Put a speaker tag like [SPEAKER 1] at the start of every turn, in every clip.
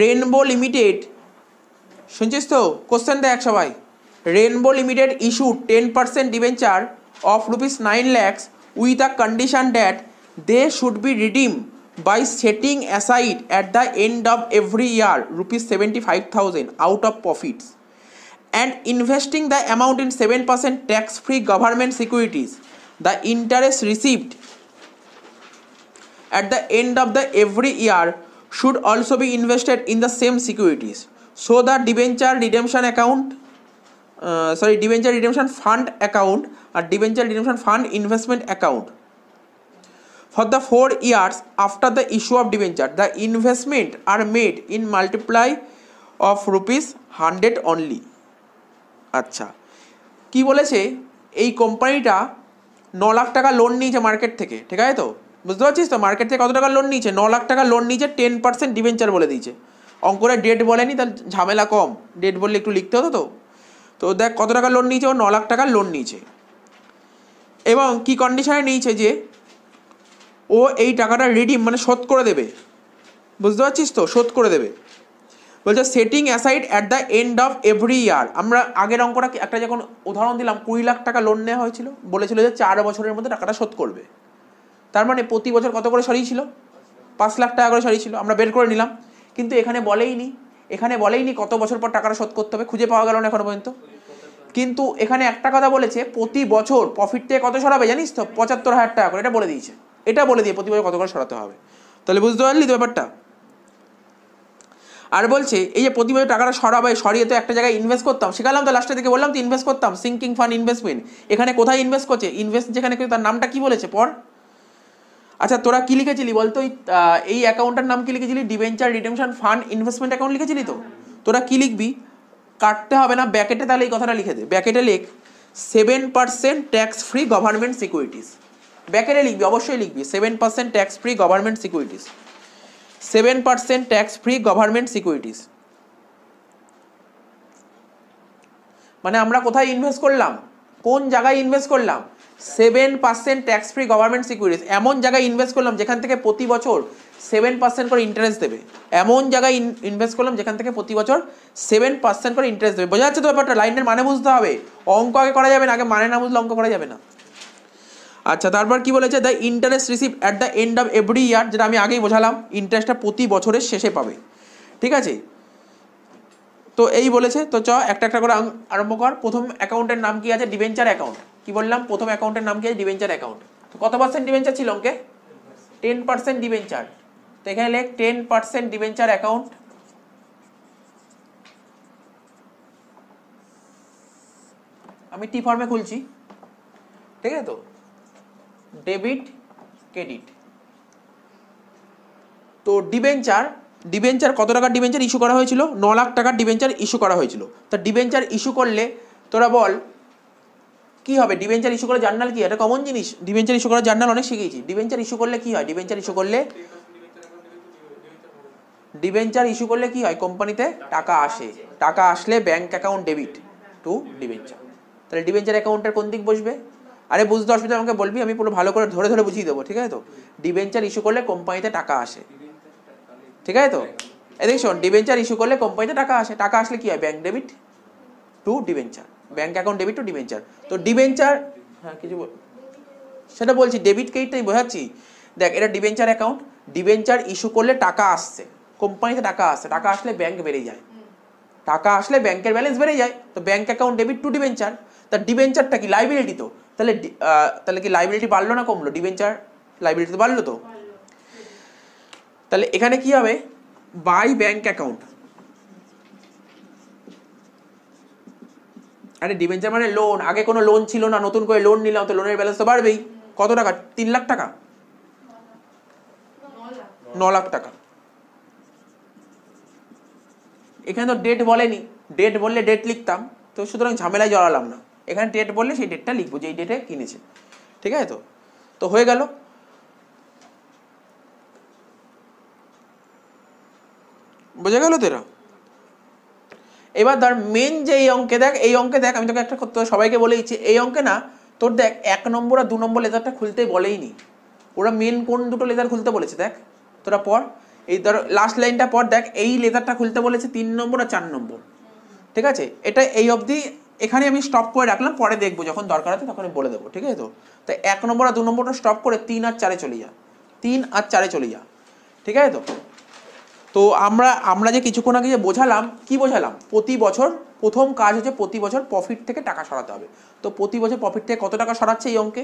[SPEAKER 1] Rainbow limited শুনছিস তো question দেখ সবাই Rainbow limited issue ten percent debenture of rupees nine lakhs with a condition that they should be redeem by setting aside at the end of every year rupees 75000 out of profits and investing the amount in 7% tax free government securities the interest received at the end of the every year should also be invested in the same securities so the debenture redemption account uh, sorry debenture redemption fund account or debenture redemption fund investment account for the four years after the issue of debenture the investment are made in multiply of rupees 100 only আচ্ছা কি বলেছে এই কোম্পানিটা ন লাখ টাকা loan নিয়েছে market থেকে ঠিক আছে তো বুঝতে পারছিস তো মার্কেট থেকে কত টাকা লোন নিয়েছে ন লাখ টাকা লোন নিয়েছে টেন পার্সেন্ট ডিভেঞ্চার বলে দিয়েছে অঙ্করে ডেট বলেনি তার ঝামেলা কম ডেট বললে একটু লিখতে হতো তো তো দেখ কত টাকা লোন নিয়েছে ও ন লাখ টাকা লোন নিয়েছে এবং কি কন্ডিশনে নিয়েছে যে ও এই টাকাটা রিডিম মানে শোধ করে দেবে বুঝতে পারছিস তো শোধ করে দেবে বলছে setting aside at the end of every year আমরা আগের অঙ্কটা একটা যখন উদাহরণ দিলাম কুড়ি লাখ টাকা লোন নেওয়া হয়েছিল বলেছিল যে চার বছরের মধ্যে টাকাটা শোধ করবে তার মানে প্রতি বছর কত করে ছিল পাঁচ লাখ টাকা করে সরিয়েছিল আমরা বের করে নিলাম কিন্তু এখানে বলেইনি এখানে বলেইনি কত বছর পর টাকাটা শোধ করতে হবে খুঁজে পাওয়া গেল না এখনো পর্যন্ত কিন্তু এখানে একটা কথা বলেছে প্রতি বছর প্রফিট থেকে কত সরাবে জানিস তো পঁচাত্তর হাজার টাকা করে এটা বলে দিয়েছে এটা বলে দিয়ে প্রতি বছর কত করে সরাতে হবে তাহলে বুঝতে পারলি তো ব্যাপারটা আর বলছে এই যে প্রতি বছর টাকাটা সরাবে সরিয়ে তো একটা জায়গায় ইনভেস্ট করতাম শেখালাম তো লাস্টের দিকে বললাম তো ইনভেস্ট করতাম সিঙ্কিং ফান্ড ইনভেস্টমেন্ট এখানে কোথায় ইনভেস্ট করছে ইনভেস্ট যেখানে তার নামটা কি বলেছে পর আচ্ছা তোরা কি লিখেছিলি বলতো এই অ্যাকাউন্টটার নাম কি লিখেছিলি debenture redemption fund investment account লিখেছিলি তো তোরা কি লিখবি কাটতে হবে না ব্যাকেটে তাহলে এই কথাটা লিখে দে ব্যাকেটে লেখ seven percent tax free government securities ব্যাকেটে লিখবি অবশ্যই লিখবি seven percent tax free government securities seven percent tax free government securities মানে আমরা কোথায় ইনভেস্ট করলাম কোন জায়গায় ইনভেস্ট করলাম seven percent tax free government securities এমন জায়গায় ইনভেস্ট করলাম যেখান থেকে প্রতি বছর সেভেন পার্সেন্ট করে ইন্টারেস্ট দেবে এমন জায়গায় ইনভেস্ট করলাম যেখান থেকে প্রতি বছর সেভেন পার্সেন্ট করে ইন্টারেস্ট দেবে বোঝা যাচ্ছে তো ব্যাপারটা লাইনের মানে বুঝতে হবে অঙ্ক আগে করা যাবে না আগে মানে না বুঝলে অঙ্ক করা যাবে না আচ্ছা তারপর কি বলেছে the interest receive at the end of every year যেটা আমি আগেই বোঝালাম ইন্টারেস্টটা প্রতি বছরের শেষে পাবে ঠিক আছে তো এই বলেছে তো চ একটা একটা করে আরম্ভ কর প্রথম অ্যাকাউন্টের নাম কি আছে ডিভেঞ্চার অ্যাকাউন্ট কি বললাম প্রথম অ্যাকাউন্টের নাম কি ডিভেঞ্চার অ্যাকাউন্ট তো কত পার্সেন্ট ডিভেঞ্চার ছিল অঙ্কে টেন পার্সেন্ট ডিভেঞ্চার তো এখানে লেখ টেন পার্সেন্ট ডিভেঞ্চার অ্যাকাউন্ট আমি টি ফর্মে খুলছি ঠিক আছে তো ডেবিট ক্রেডিট তো ডিবেঞ্চার ডিবেঞ্চার কত টাকার ডিভেঞ্চার ইস্যু করা হয়েছিল ন লাখ টাকার ডিবেঞ্চার ইস্যু করা হয়েছিল তা ডিবেঞ্চার ইস্যু করলে তোরা বল কি হবে ডিভেঞ্চার ইস্যু করে জার্নাল কি এটা কমন জিনিস ডিভেঞ্চার ইস্যু করে জার্নাল অনেক শিখেছি ডিভেঞ্চার ইস্যু করলে কি হয় ডিভেঞ্চার ইস্যু করলে ডিভেঞ্চার ইস্যু করলে কি হয় কোম্পানিতে টাকা আসে টাকা আসলে bank account debit to debenture তাহলে ডিভেঞ্চার অ্যাকাউন্টের কোন দিক বসবে আরে বুঝতে অসুবিধা আমাকে বলবি আমি পুরো ভালো করে ধরে ধরে বুঝিয়ে দেবো ঠিক আছে তো ডিভেঞ্চার ইস্যু করলে কোম্পানিতে টাকা আসে ঠিক আছে তো এই শোন ডিভেঞ্চার ইস্যু করলে কোম্পানিতে টাকা আসে টাকা আসলে কি হয় bank debit to debenture bank account debit to debenture তো ডিবেঞ্চার হ্যাঁ কিছু সেটা বলছি ডেবিট ক্রেডিটটাই বোঝাচ্ছি দেখ এটা ডিবেঞ্চার অ্যাকাউন্ট ডিবেঞ্চার ইস্যু করলে টাকা আসছে কোম্পানিতে টাকা আসছে টাকা আসলে ব্যাংক বেড়ে যায় টাকা আসলে ব্যাংকের ব্যালেন্স বেড়ে যায় তো bank account debit to debenture তা ডিবেঞ্চারটা কি লাইবিলিটি তো তাহলে তাহলে কি লাইবিলিটি বাড়লো না কমলো ডিবেঞ্চার লাইবিলিটি তো বাড়লো তো তাহলে এখানে কি হবে বাই ব্যাংক অ্যাকাউন্ট আরে ডিভেঞ্চার মানে লোন আগে কোনো লোন ছিল না নতুন করে লোন নিলাম তো লোনের ব্যালেন্স তো বাড়বেই কত টাকা তিন লাখ টাকা ন লাখ টাকা এখানে তো ডেট বলেনি ডেট বললে ডেট লিখতাম তো সুতরাং ঝামেলায় জড়ালাম না এখানে ডেট বললে সেই ডেটটা লিখবো যে এই ডেটে কিনেছে ঠিক আছে তো তো হয়ে গেল বোঝা গেল তো এরা এবার ধর মেন যে এই অঙ্কে দেখ এই অঙ্কে দেখ আমি তোকে একটা সবাইকে বলে দিচ্ছি এই অঙ্কে না তোর দেখ এক নম্বর আর দু নম্বর লেজারটা খুলতে বলেই নি ওরা মেন কোন দুটো লেজার খুলতে বলেছে দেখ তোরা পর এই ধর লাস্ট লাইনটা পর দেখ এই লেজারটা খুলতে বলেছে তিন নম্বর আর চার নম্বর ঠিক আছে এটা এই অবধি এখানে আমি স্টপ করে রাখলাম পরে দেখবো যখন দরকার আছে তখন বলে দেবো ঠিক আছে তো তো এক নম্বর আর দু নম্বরটা স্টপ করে তিন আর চারে চলে যা তিন আর চারে চলে যা ঠিক আছে তো তো আমরা আমরা যে কিছুক্ষণ আগে যে বোঝালাম কি বোঝালাম প্রতি বছর প্রথম কাজ হচ্ছে প্রতি বছর প্রফিট থেকে টাকা সরাতে হবে তো প্রতি বছর প্রফিট থেকে কত টাকা সরাচ্ছে এই অঙ্কে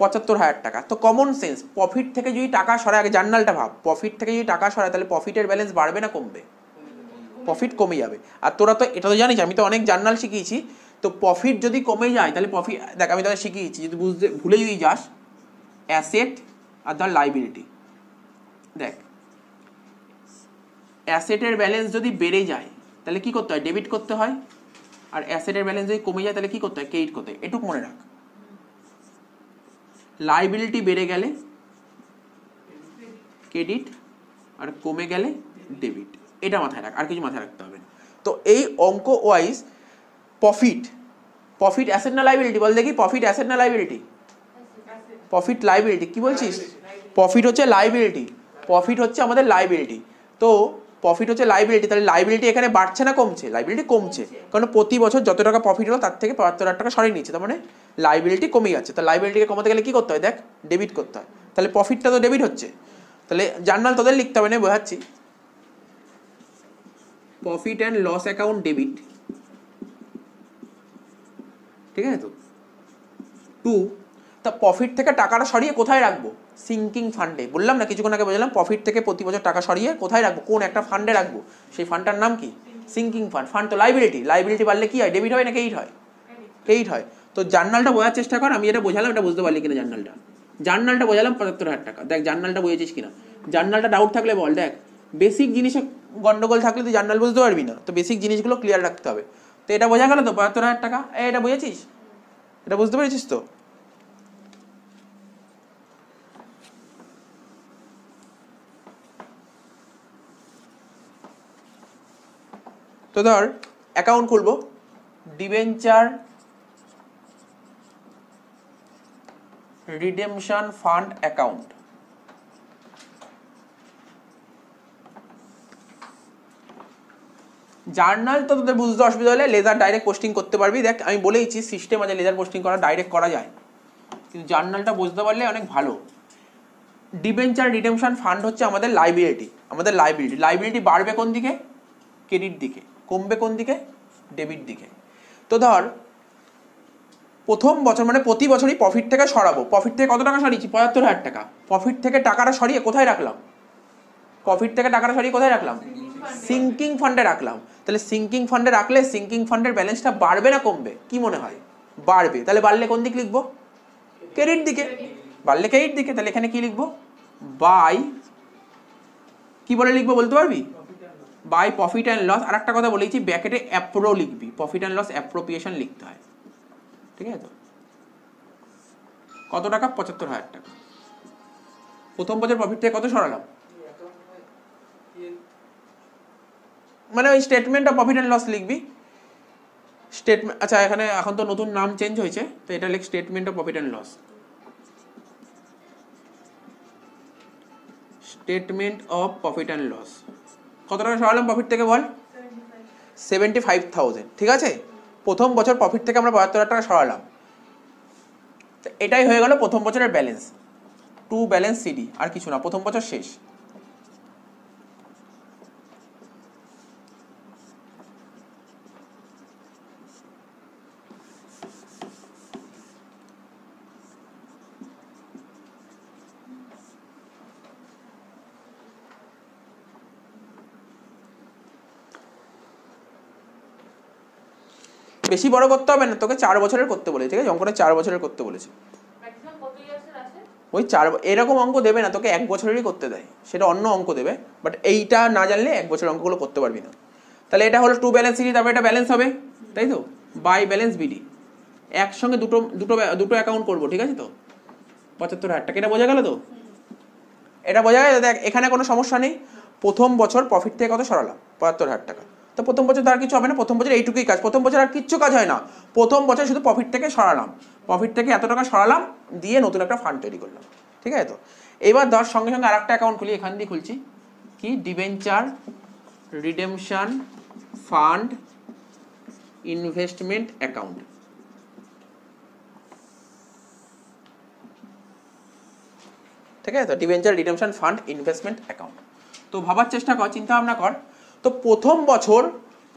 [SPEAKER 1] পঁচাত্তর হাজার টাকা তো কমন সেন্স প্রফিট থেকে যদি টাকা সরায় আগে জার্নালটা ভাব প্রফিট থেকে যদি টাকা সরায় তাহলে প্রফিটের ব্যালেন্স বাড়বে না কমবে প্রফিট কমে যাবে আর তোরা তো এটা তো জানিস আমি তো অনেক জার্নাল শিখিয়েছি তো প্রফিট যদি কমে যায় তাহলে প্রফিট দেখ আমি তাহলে শিখিয়েছি যদি বুঝতে ভুলে যদি যাস অ্যাসেট আর ধর লাইবিলিটি দেখ অ্যাসেটের ব্যালেন্স যদি বেড়ে যায় তাহলে কি করতে হয় ডেবিট করতে হয় আর অ্যাসেটের ব্যালেন্স যদি কমে যায় তাহলে কি করতে হয় ক্রেডিট করতে হয় এটুকু মনে রাখ লাইবিলিটি বেড়ে গেলে ক্রেডিট আর কমে গেলে ডেবিট এটা মাথায় রাখ আর কিছু মাথায় রাখতে হবে না তো এই অঙ্ক ওয়াইজ প্রফিট প্রফিট অ্যাসেট না লাইবিলিটি বল দেখি প্রফিট অ্যাসেট না লাইবিলিটি প্রফিট লাইবিলিটি কি বলছিস প্রফিট হচ্ছে লাইবিলিটি প্রফিট হচ্ছে আমাদের লাইবিলিটি তো প্রফিট হচ্ছে লাইবিলিটি তাহলে লাইবিলিটি এখানে বাড়ছে না কমছে লাইবিলিটি কমছে কারণ প্রতি বছর যত টাকা প্রফিট হলো তার থেকে বাহাত্তর হাজার টাকা সরিয়ে নিচ্ছে তার মানে লাইবিলিটি কমে যাচ্ছে তাহলে লাইবিলিটিকে কমাতে গেলে কী করতে হয় দেখ ডেবিট করতে হয় তাহলে প্রফিটটা তো ডেবিট হচ্ছে তাহলে জার্নাল তোদের লিখতে হবে না বোঝাচ্ছি profit and loss account debit ঠিক আছে তো টু তা প্রফিট থেকে টাকাটা সরিয়ে কোথায় রাখবো সিঙ্কিং ফান্ডে বললাম না কিছুক্ষণ আগে বললাম প্রফিট থেকে প্রতি বছর টাকা সরিয়ে কোথায় রাখবো কোন একটা ফান্ডে রাখবো সেই ফান্ডটার নাম কি সিঙ্কিং ফান্ড ফান্ড তো লাইবিলিটি লাইবিলিটি বাড়লে কী হয় ডেবিট হয় না ক্রেডিট হয় ক্রেডিট হয় তো জার্নালটা বোঝার চেষ্টা কর আমি এটা বোঝালাম এটা বুঝতে পারলি কিনা জার্নালটা জার্নালটা বোঝালাম পঁচাত্তর হাজার টাকা দেখ জার্নালটা বুঝেছিস কিনা জার্নালটা ডাউট থাকলে বল দেখ বেসিক জিনিসে গন্ডগোল থাকলে তুই জার্নাল বুঝতে পারবি না তো বেসিক জিনিসগুলো ক্লিয়ার রাখতে হবে তো এটা বোঝা গেল তো পঁচাত্তর হাজার টাকা এটা বুঝেছিস এটা বুঝতে পেরেছিস তো তো ধর অ্যাকাউন্ট খুলবো debenture redemption fund account journal তো তোদের বুঝতে অসুবিধা হলে লেজার ডাইরেক্ট পোস্টিং করতে পারবি দেখ আমি বলেইছি সিস্টেম আছে লেজার পোস্টিং করা ডাইরেক্ট করা যায় কিন্তু জার্নালটা বুঝতে পারলে অনেক ভালো ডিবেঞ্চার রিডেমশন ফান্ড হচ্ছে আমাদের লাইবিলিটি আমাদের লাইবিলিটি লাইবিলিটি বাড়বে কোন দিকে ক্রেডিট দিকে কমবে কোন দিকে ডেবিট দিকে তো ধর প্রথম বছর মানে প্রতি বছরই প্রফিট থেকে সরাবো প্রফিট থেকে কত টাকা সরিয়েছি পঁচাত্তর হাজার টাকা প্রফিট থেকে টাকাটা সরিয়ে কোথায় রাখলাম প্রফিট থেকে টাকাটা সরিয়ে কোথায় রাখলাম সিঙ্কিং ফান্ডে রাখলাম তাহলে সিঙ্কিং ফান্ডে রাখলে সিঙ্কিং ফান্ডের ব্যালেন্সটা বাড়বে না কমবে কি মনে হয় বাড়বে তাহলে বাড়লে কোন দিক লিখবো ক্রেডিট দিকে বাড়লে ক্রেডিট দিকে তাহলে এখানে কি লিখবো বাই কি বলে লিখবো বলতে পারবি বাই প্রফিট অ্যান্ড লস আর একটা কথা বলেছি ব্যাকেটে অ্যাপ্রো লিখবি প্রফিট অ্যান্ড লস অ্যাপ্রোপ্রিয়েশন লিখতে হয় ঠিক আছে তো কত টাকা পঁচাত্তর হাজার টাকা প্রথম বছর প্রফিট থেকে কত সরালাম মানে ওই statement of profit and loss লিখবি স্টেটমেন্ট আচ্ছা এখানে এখন তো নতুন নাম চেঞ্জ হয়েছে তো এটা লিখ statement of profit and loss statement of profit and loss কত টাকা সরালাম প্রফিট থেকে বল সেভেন্টি ফাইভ থাউজেন্ড ঠিক আছে প্রথম বছর প্রফিট থেকে আমরা বাহাত্তর হাজার টাকা সরালাম এটাই হয়ে গেল প্রথম বছরের ব্যালেন্স টু ব্যালেন্স সিডি আর কিছু না প্রথম বছর শেষ বেশি বড় করতে হবে না তোকে চার বছরের করতে বলেছে ঠিক আছে অঙ্কটা চার বছরের করতে বলেছে ওই চার এরকম অঙ্ক দেবে না তোকে এক বছরেরই করতে দেয় সেটা অন্য অঙ্ক দেবে বাট এইটা না জানলে এক বছরের অঙ্কগুলো করতে পারবি না তাহলে এটা হলো টু ব্যালেন্স সিডি তারপরে এটা ব্যালেন্স হবে তাই তো বাই ব্যালেন্স বিডি একসঙ্গে দুটো দুটো দুটো অ্যাকাউন্ট করবো ঠিক আছে তো পঁচাত্তর হাজার টাকা এটা বোঝা গেল তো এটা বোঝা গেল এখানে কোনো সমস্যা নেই প্রথম বছর প্রফিট থেকে কত সরালাম পঁচাত্তর হাজার টাকা তো প্রথম বছর তার কিছু হবে না প্রথম বছর এইটুকুই কাজ প্রথম বছর আর কিচ্ছু কাজ হয় না প্রথম বছর শুধু প্রফিট থেকে সরালাম প্রফিট থেকে এত টাকা সরালাম দিয়ে নতুন একটা ফান্ড তৈরি করলাম ঠিক আছে তো এবার ধর সঙ্গে সঙ্গে আর একটা অ্যাকাউন্ট খুলি এখান দিয়ে খুলছি কি debenture redemption fund investment account ঠিক আছে তো debenture redemption fund investment account তো ভাবার চেষ্টা কর চিন্তা ভাবনা কর তো প্রথম বছর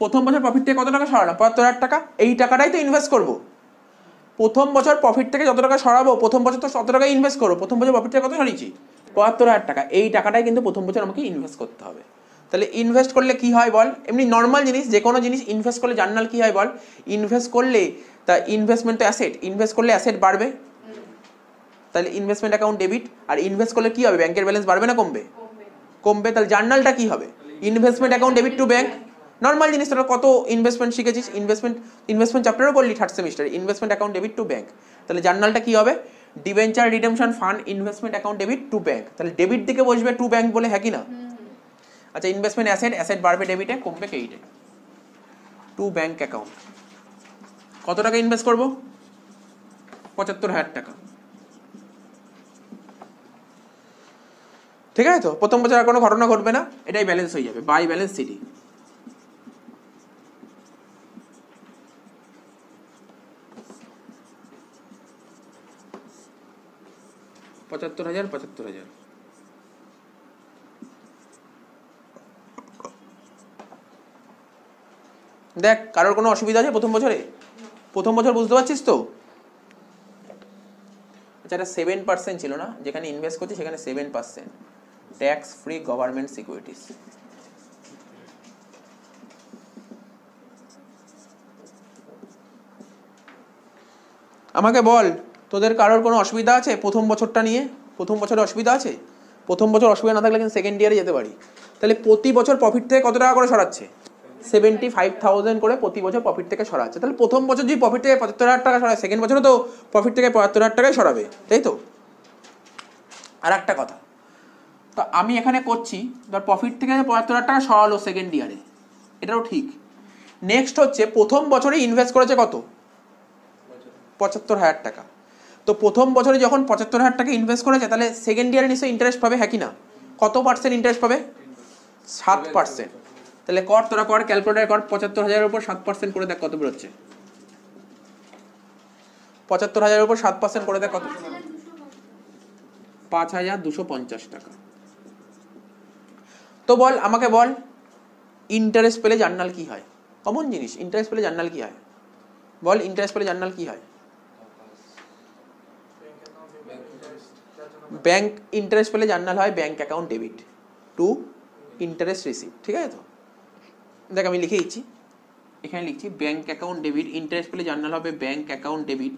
[SPEAKER 1] প্রথম বছর প্রফিট থেকে কত টাকা সরানো পঁয়াত্তর হাজার টাকা এই টাকাটাই তো ইনভেস্ট করবো প্রথম বছর প্রফিট থেকে যত টাকা সরাবো প্রথম বছর তো তত টাকা ইনভেস্ট করবো প্রথম বছর প্রফিট থেকে কত সরিয়েছি পঁয়াত্তর হাজার টাকা এই টাকাটাই কিন্তু প্রথম বছর আমাকে ইনভেস্ট করতে হবে তাহলে ইনভেস্ট করলে কি হয় বল এমনি নর্মাল জিনিস যে কোনো জিনিস ইনভেস্ট করলে জার্নাল কি হয় বল ইনভেস্ট করলে তা ইনভেস্টমেন্ট তো অ্যাসেট ইনভেস্ট করলে অ্যাসেট বাড়বে তাহলে ইনভেস্টমেন্ট অ্যাকাউন্ট ডেবিট আর ইনভেস্ট করলে কি হবে ব্যাংকের ব্যালেন্স বাড়বে না কমবে কমবে তাহলে জার্নালটা কি হবে investment account debit to bank normal জিনিস তোরা কত ইনভেস্টমেন্ট শিখেছিস ইনভেস্টমেন্ট ইনভেস্টমেন্ট চ্যাপ্টারও করলি third semester investment account debit to bank তাহলে জার্নালটা কী হবে debenture redemption fund investment account debit to bank তাহলে ডেবিট দিকে বসবে টু ব্যাঙ্ক বলে হ্যাঁ কি না আচ্ছা ইনভেস্টমেন্ট অ্যাসেট অ্যাসেট বাড়বে ডেবিটে কমবে ক্রেডিটে টু ব্যাঙ্ক অ্যাকাউন্ট কত টাকা ইনভেস্ট করবো পঁচাত্তর হাজার টাকা ঠিক আছে তো প্রথম বছর আর কোনো ঘটনা ঘটবে না এটাই ব্যালেন্স হয়ে যাবে বাই ব্যালেন্স সিডি পঁচাত্তর হাজার পঁচাত্তর হাজার দেখ কারোর কোনো অসুবিধা আছে প্রথম বছরে প্রথম বছর বুঝতে পারছিস তো আচ্ছা এটা সেভেন পার্সেন্ট ছিল না যেখানে ইনভেস্ট করছি সেখানে seven percent tax free government securities আমাকে বল তোদের কারোর কোনো অসুবিধা আছে প্রথম বছরটা নিয়ে প্রথম বছরে অসুবিধা আছে প্রথম বছর অসুবিধা না থাকলে কিন্তু সেকেন্ড ইয়ারে যেতে পারি তাহলে প্রতি বছর প্রফিট থেকে কত টাকা করে সরাচ্ছে সেভেন্টি ফাইভ থাউজেন্ড করে প্রতি বছর প্রফিট থেকে সরাচ্ছে তাহলে প্রথম বছর যদি প্রফিট থেকে পঁচাত্তর হাজার টাকা সরায় সেকেন্ড বছরে তো প্রফিট থেকে পঁচাত্তর হাজার টাকাই সরাবে তাই তো আর একটা কথা তো আমি এখানে করছি ধর প্রফিট থেকে পঁচাত্তর হাজার টাকা সরালো সেকেন্ড ইয়ারে এটাও ঠিক নেক্সট হচ্ছে প্রথম বছরে ইনভেস্ট করেছে কত পঁচাত্তর হাজার টাকা তো প্রথম বছরে যখন পঁচাত্তর হাজার টাকা ইনভেস্ট করেছে তাহলে সেকেন্ড ইয়ারে নিশ্চয়ই ইন্টারেস্ট পাবে হ্যাঁ কি না কত পার্সেন্ট ইন্টারেস্ট পাবে সাত পার্সেন্ট তাহলে কর তোরা কর ক্যালকুলেটার কর পঁচাত্তর হাজারের উপর সাত পার্সেন্ট করে দেখ কত বেরোচ্ছে পঁচাত্তর হাজারের উপর সাত পার্সেন্ট করে দেখ কত পাঁচ হাজার দুশো পঞ্চাশ টাকা তো বল আমাকে বল ইন্টারেস্ট পেলে জার্নাল কি হয় কমন জিনিস ইন্টারেস্ট পেলে জার্নাল কি হয় বল ইন্টারেস্ট পেলে জার্নাল কি হয় ব্যাংক ইন্টারেস্ট পেলে জার্নাল হয় bank account debit to interest receipt ঠিক আছে তো দেখ আমি লিখে দিচ্ছি এখানে লিখছি ব্যাংক অ্যাকাউন্ট ডেবিট ইন্টারেস্ট পেলে জার্নাল হবে bank account debit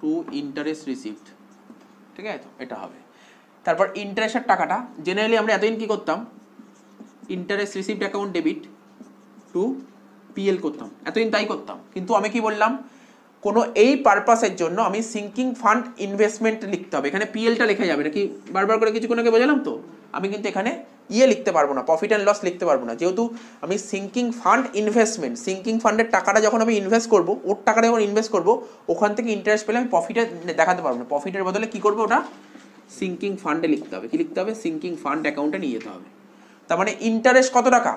[SPEAKER 1] to interest receipt ঠিক আছে তো এটা হবে তারপর ইন্টারেস্টের টাকাটা জেনারেলি আমরা এতদিন কী করতাম interest received account debit to PL করতাম এতদিন তাই করতাম কিন্তু আমি কি বললাম কোনো এই পারপাসের জন্য আমি সিঙ্কিং ফান্ড ইনভেস্টমেন্ট লিখতে হবে এখানে পিএলটা লেখা যাবে নাকি বারবার করে কিছু কোনোকে বোঝালাম তো আমি কিন্তু এখানে ইয়ে লিখতে পারবো না প্রফিট অ্যান্ড লস লিখতে পারবো না যেহেতু আমি সিঙ্কিং ফান্ড ইনভেস্টমেন্ট সিঙ্কিং ফান্ডের টাকাটা যখন আমি ইনভেস্ট করবো ওর টাকাটা যখন ইনভেস্ট করবো ওখান থেকে ইন্টারেস্ট পেলে আমি প্রফিটে দেখাতে পারবো না প্রফিটের বদলে কী করবো ওটা সিঙ্কিং ফান্ডে লিখতে হবে কি লিখতে হবে সিঙ্কিং ফান্ড অ্যাকাউন্টে নিয়ে যেতে হবে তার মানে ইন্টারেস্ট কত টাকা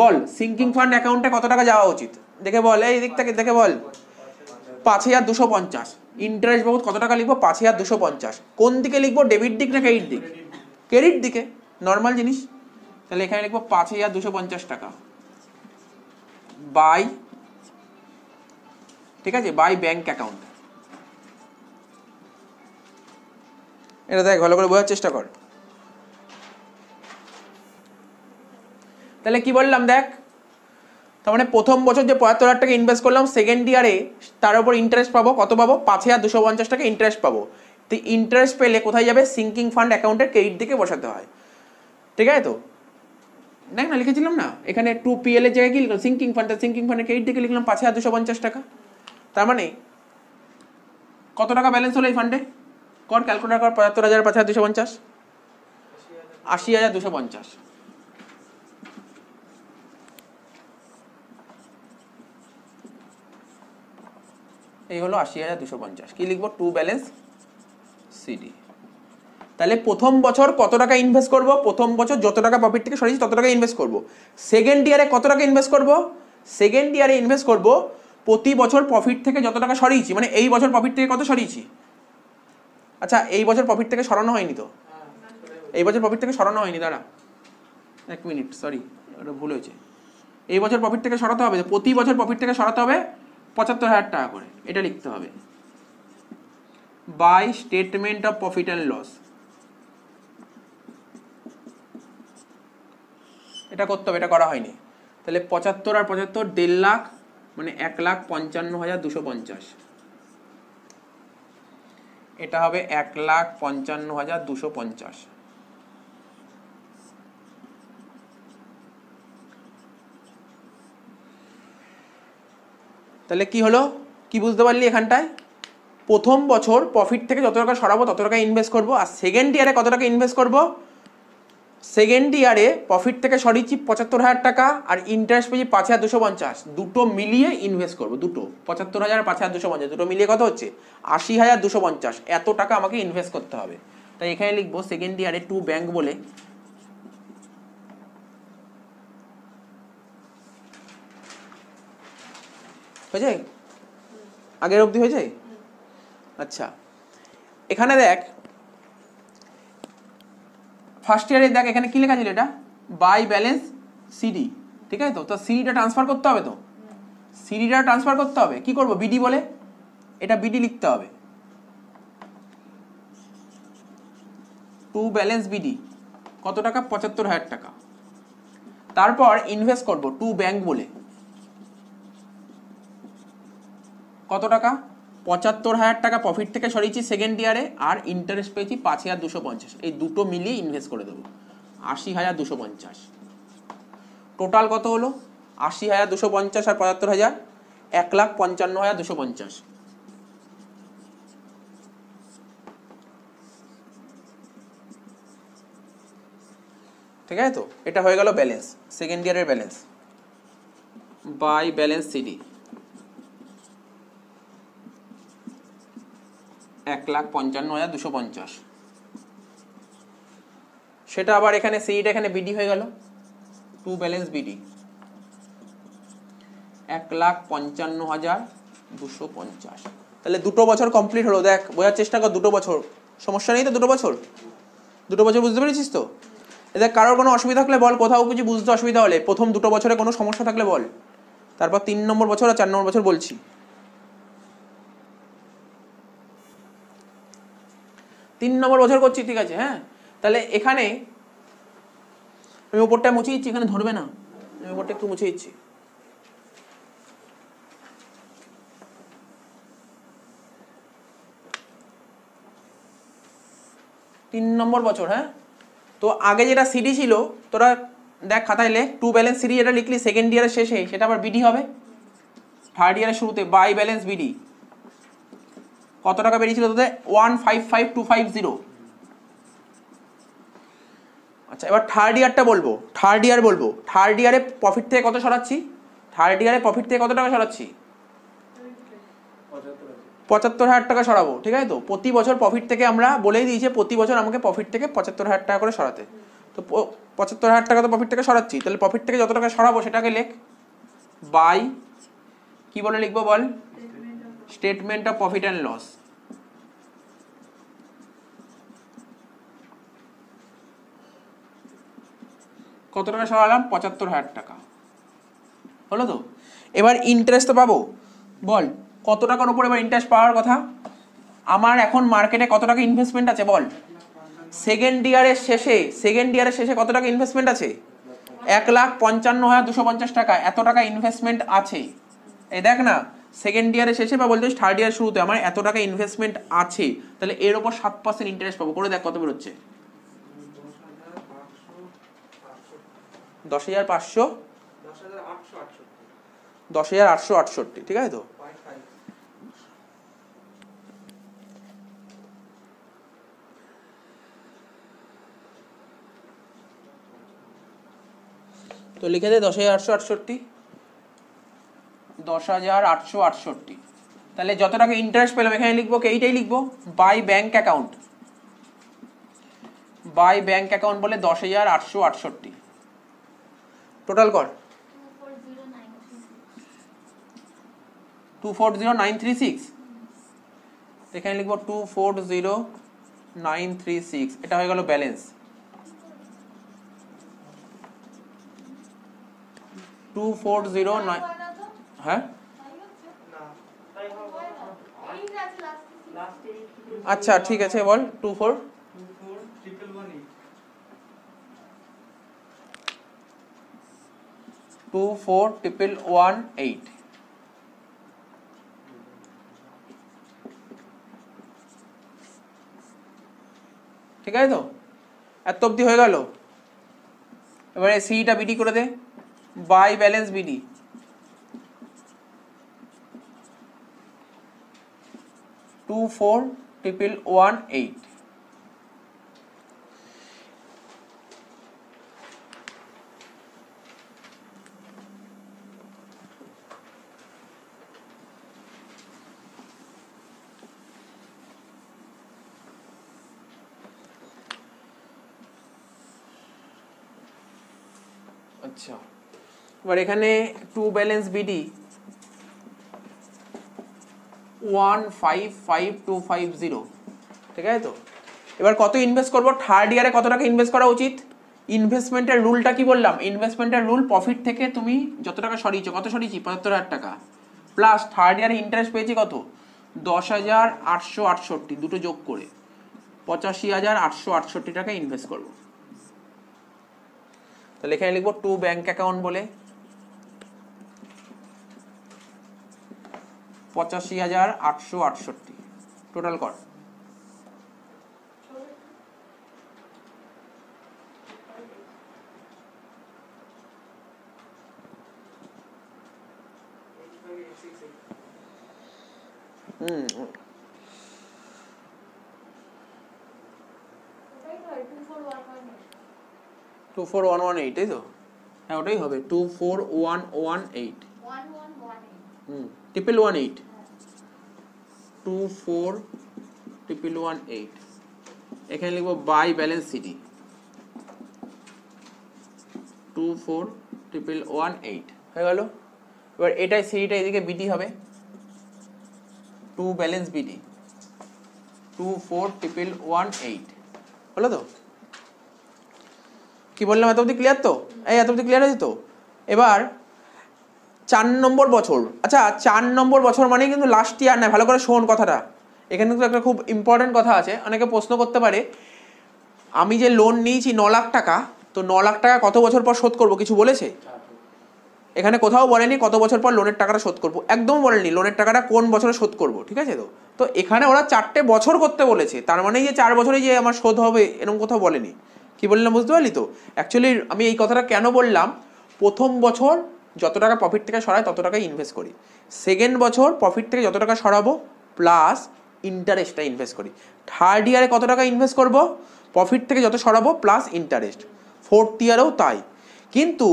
[SPEAKER 1] বল সিঙ্কিং ফান্ড অ্যাকাউন্টে কত টাকা যাওয়া উচিত দেখে বল এই দিক থেকে দেখে বল পাঁচ হাজার দুশো পঞ্চাশ ইন্টারেস্ট বাবদ কত টাকা লিখবো পাঁচ হাজার দুশো পঞ্চাশ কোন দিকে লিখবো ডেবিট দিক না ক্রেডিট দিক ক্রেডিট দিকে নর্মাল জিনিস তাহলে এখানে লিখবো পাঁচ হাজার দুশো পঞ্চাশ টাকা বাই ঠিক আছে বাই ব্যাংক অ্যাকাউন্ট এটা দেখ ভালো করে বোঝার চেষ্টা কর তাহলে কি বললাম দেখ তার মানে প্রথম বছর যে পঁয়াত্তর হাজার টাকা ইনভেস্ট করলাম সেকেন্ড ইয়ারে তার উপর ইন্টারেস্ট পাবো কত পাবো পাঁচ হাজার দুশো পঞ্চাশ টাকা ইন্টারেস্ট পাবো তো ইন্টারেস্ট পেলে কোথায় যাবে সিঙ্কিং ফান্ড অ্যাকাউন্টের ক্রেডিট দিকে বসাতে হয় ঠিক আছে তো দেখ না লিখেছিলাম না এখানে টু পিএলের জায়গায় কি লিখলাম সিঙ্কিং ফান্ড সিঙ্কিং ফান্ডের ক্রেডিট দিকে লিখলাম পাঁচ হাজার দুশো পঞ্চাশ টাকা তার মানে কত টাকা ব্যালেন্স হলো এই ফান্ডে কর ক্যালকুলেটার কর পঁচাত্তর হাজার পাঁচ হাজার দুশো পঞ্চাশ আশি হাজার দুশো পঞ্চাশ এই হলো আশি হাজার দুশো পঞ্চাশ কি লিখবো টু ব্যালেন্স সিডি তাহলে প্রথম বছর কত টাকা ইনভেস্ট করব প্রথম বছর যত টাকা প্রফিট থেকে সরিয়েছি তত টাকা ইনভেস্ট করব সেকেন্ড ইয়ারে কত টাকা ইনভেস্ট করব সেকেন্ড ইয়ারে ইনভেস্ট করব প্রতি বছর প্রফিট থেকে যত টাকা সরিয়েছি মানে এই বছর প্রফিট থেকে কত সরিয়েছি আচ্ছা এই বছর প্রফিট থেকে সরানো হয়নি তো এই বছর প্রফিট থেকে সরানো হয়নি দাঁড়া এক মিনিট সরি ওটা ভুল হয়েছে এই বছর প্রফিট থেকে সরাতে হবে প্রতি বছর প্রফিট থেকে সরাতে হবে পঁচাত্তর হাজার টাকা করে এটা লিখতে হবে by statement of profit and loss এটা করতে হবে এটা করা হয়নি তাহলে পঁচাত্তর আর পঁচাত্তর দেড় লাখ মানে এক লাখ পঞ্চান্ন হাজার দুশো পঞ্চাশ এটা হবে এক লাখ পঞ্চান্ন হাজার দুশো পঞ্চাশ তাহলে কি হলো কি বুঝতে পারলি এখানটায় প্রথম বছর প্রফিট থেকে যত টাকা সরাবো তত টাকা ইনভেস্ট করবো আর সেকেন্ড ইয়ারে কত টাকা ইনভেস্ট করবো সেকেন্ড ইয়ারে প্রফিট থেকে সরিয়েছি পঁচাত্তর হাজার টাকা আর ইন্টারেস্ট পেয়েছি পাঁচ হাজার দুশো পঞ্চাশ দুটো মিলিয়ে ইনভেস্ট করবো দুটো পঁচাত্তর হাজার পাঁচ হাজার দুশো পঞ্চাশ দুটো মিলিয়ে কত হচ্ছে আশি হাজার দুশো পঞ্চাশ এত টাকা আমাকে ইনভেস্ট করতে হবে তাই এখানে লিখবো সেকেন্ড ইয়ারে টু ব্যাংক বলে হয়েছে আগের অবধি হয়ে যায় আচ্ছা এখানে দেখ ফার্স্ট ইয়ারে দেখ এখানে কী লেখা ছিল এটা বাই ব্যালেন্স সিডি ঠিক আছে তো তো সিডিটা ট্রান্সফার করতে হবে তো সিডিটা ট্রান্সফার করতে হবে কি করব বিডি বলে এটা বিডি লিখতে হবে টু ব্যালেন্স বিডি কত টাকা পঁচাত্তর হাজার টাকা তারপর ইনভেস্ট করব টু ব্যাংক বলে কত টাকা পঁচাত্তর হাজার টাকা প্রফিট থেকে সরিয়েছি সেকেন্ড ইয়ারে আর ইন্টারেস্ট পেয়েছি পাঁচ হাজার দুশো পঞ্চাশ এই দুটো মিলিয়ে ইনভেস্ট করে দেবো আশি হাজার দুশো পঞ্চাশ টোটাল কত হলো আশি হাজার দুশো পঞ্চাশ আর পঁচাত্তর হাজার এক লাখ পঞ্চান্ন হাজার দুশো পঞ্চাশ ঠিক আছে তো এটা হয়ে গেল ব্যালেন্স সেকেন্ড ইয়ারের ব্যালেন্স বাই ব্যালেন্স সিডি এক লাখ পঞ্চান্ন হাজার দুশো পঞ্চাশ সেটা আবার এখানে সিইটা এখানে বিডি হয়ে গেল টু ব্যালেন্স বিডি এক লাখ পঞ্চান্ন হাজার দুশো পঞ্চাশ তাহলে দুটো বছর কমপ্লিট হলো দেখ বোঝার চেষ্টা কর দুটো বছর সমস্যা নেই তো দুটো বছর দুটো বছর বুঝতে পেরেছিস তো এদের কারোর কোনো অসুবিধা থাকলে বল কোথাও কিছু বুঝতে অসুবিধা হলে প্রথম দুটো বছরে কোনো সমস্যা থাকলে বল তারপর তিন নম্বর বছর আর চার নম্বর বছর বলছি তিন নম্বর বছর করছি ঠিক আছে হ্যাঁ তাহলে এখানে আমি ওপরটা মুছে দিচ্ছি এখানে ধরবে না আমি ওপরটা একটু মুছে দিচ্ছি তিন নম্বর বছর হ্যাঁ তো আগে যেটা সিডি ছিল তোরা দেখ খাতায় লেখ টু ব্যালেন্স সিডি যেটা লিখলি সেকেন্ড ইয়ারের শেষে সেটা আবার বিডি হবে থার্ড ইয়ারের শুরুতে বাই ব্যালেন্স বিডি কত টাকা বেরিয়েছিল তোদের one five five two five zero আচ্ছা এবার থার্ড ইয়ারটা বলবো থার্ড ইয়ার বলবো থার্ড ইয়ারে প্রফিট থেকে কত সরাচ্ছি থার্ড ইয়ারে প্রফিট থেকে কত টাকা সরাচ্ছি পঁচাত্তর হাজার টাকা সরাবো ঠিক আছে তো প্রতি বছর প্রফিট থেকে আমরা বলেই দিয়েছি প্রতি বছর আমাকে প্রফিট থেকে পঁচাত্তর হাজার টাকা করে সরাতে তো পঁচাত্তর হাজার টাকা তো প্রফিট থেকে সরাচ্ছি তাহলে প্রফিট থেকে যত টাকা সরাবো সেটাকে লেখ বাই কি বলে লিখবো বল statement of profit and loss কত টাকা সরালাম পঁচাত্তর হাজার টাকা হলো তো এবার ইন্টারেস্ট তো পাবো বল কত টাকার উপর এবার ইন্টারেস্ট পাওয়ার কথা আমার এখন মার্কেটে কত টাকা ইনভেস্টমেন্ট আছে বল সেকেন্ড ইয়ারের শেষে সেকেন্ড ইয়ারের শেষে কত টাকা ইনভেস্টমেন্ট আছে এক লাখ পঞ্চান্ন হাজার দুশো পঞ্চাশ টাকা এত টাকা ইনভেস্টমেন্ট আছে এই দেখ না সেকেন্ড ইয়ারের শেষে বা বলতে থার্ড ইয়ার শুরুতে আমার এত টাকা ইনভেস্টমেন্ট আছে তাহলে এর ওপর সাত পার্সেন্ট ইন্টারেস্ট পাবো করে দেখ কত বেরোচ্ছে দশ হাজার পাঁচশো দশ হাজার আটশো আটষট্টি ঠিক আছে তো তো লিখে দে দশ হাজার আটশো আটষট্টি দশ হাজার আটশো আটষট্টি তাহলে যত টাকা ইন্টারেস্ট পেলাম এখানে লিখবো কি এইটাই লিখবো by bank account by bank account বলে দশ হাজার আটশো আটষট্টি টোটাল কর two four zero nine three six এখানে লিখব two four zero nine three six এটা হয়ে গেল balance two four zero nine হ্যাঁ আচ্ছা ঠিক আছে বল two four two four triple one eight ঠিক আছে তো এত অবধি হয়ে গেল এবারে সিটা বিডি করে দে by balance BD two four triple one eight এবার এখানে to balance BD one five five two five zero ঠিক আছে তো এবার কত ইনভেস্ট করবো থার্ড ইয়ারে কত টাকা ইনভেস্ট করা উচিত ইনভেস্টমেন্টের রুলটা কি বললাম ইনভেস্টমেন্টের রুল প্রফিট থেকে তুমি যত টাকা সরিয়েছো কত সরিয়েছি পঁচাত্তর হাজার টাকা প্লাস থার্ড ইয়ারে ইন্টারেস্ট পেয়েছি কত দশ হাজার আটশো আটষট্টি দুটো যোগ করে পঁচাশি হাজার আটশো আটষট্টি টাকা ইনভেস্ট করবো তাহলে এখানে লিখবো টু ব্যাঙ্ক অ্যাকাউন্ট বলে পঁচাশি হাজার আটশো আটষট্টি টোটাল কর হুম two four one one eight তাই তো হ্যাঁ ওটাই হবে two four one one eight হুম triple one eight two four triple one eight এখানে লিখবো by balance CT two four triple one eight হয়ে গেল এবার এটাই সিটিটা এদিকে বিটি হবে to balance BT two four triple one eight বলো তো কি বললাম এত অবধি ক্লিয়ার তো এই এত অবধি ক্লিয়ার আছে তো এবার চার নম্বর বছর আচ্ছা চার নম্বর বছর মানে কিন্তু লাস্ট ইয়ার নয় ভালো করে শোন কথাটা এখানে কিন্তু একটা খুব ইম্পর্টেন্ট কথা আছে অনেকে প্রশ্ন করতে পারে আমি যে লোন নিয়েছি ন লাখ টাকা তো ন লাখ টাকা কত বছর পর শোধ করবো কিছু বলেছে এখানে কোথাও বলেনি কত বছর পর লোনের টাকাটা শোধ করবো একদম বলেনি লোনের টাকাটা কোন বছরে শোধ করবো ঠিক আছে তো তো এখানে ওরা চারটে বছর করতে বলেছে তার মানে যে চার বছরে যে আমার শোধ হবে এরকম কোথাও বলেনি কি বললাম বুঝতে পারলি তো অ্যাকচুয়ালি আমি এই কথাটা কেন বললাম প্রথম বছর যত টাকা প্রফিট থেকে সরাই তত টাকা ইনভেস্ট করি সেকেন্ড বছর প্রফিট থেকে যত টাকা সরাবো প্লাস ইন্টারেস্টটা ইনভেস্ট করি থার্ড ইয়ারে কত টাকা ইনভেস্ট করব প্রফিট থেকে যত সরাবো প্লাস ইন্টারেস্ট ফোর্থ ইয়ারেও তাই কিন্তু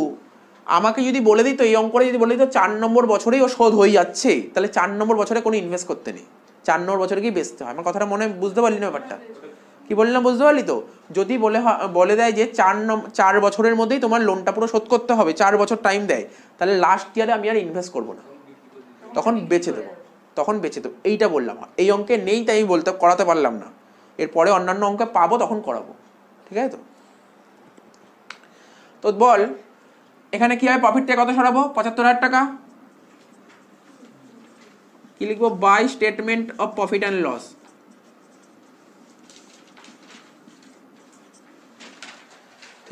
[SPEAKER 1] আমাকে যদি বলে দিত এই অঙ্করে যদি বলে দিত চার নম্বর বছরেই ও শোধ হয়ে যাচ্ছে তাহলে চার নম্বর বছরে কোনো ইনভেস্ট করতে নেই চার নম্বর বছরে কি বেচতে হয় আমার কথাটা মনে বুঝতে পারলি না ব্যাপারটা কি বললাম বুঝতে পারলি তো যদি বলে বলে দেয় যে চার নম চার বছরের মধ্যেই তোমার লোনটা পুরো শোধ করতে হবে চার বছর টাইম দেয় তাহলে লাস্ট ইয়ারে আমি আর ইনভেস্ট করবো না তখন বেঁচে দেবো তখন বেঁচে দেবো এইটা বললাম এই অঙ্কে নেই তাই আমি বলতে করাতে পারলাম না এরপরে অন্যান্য অঙ্কে পাবো তখন করাবো ঠিক আছে তো তো বল এখানে কীভাবে প্রফিটটা কত সরাবো পঁচাত্তর হাজার টাকা কি লিখবো by statement of profit and loss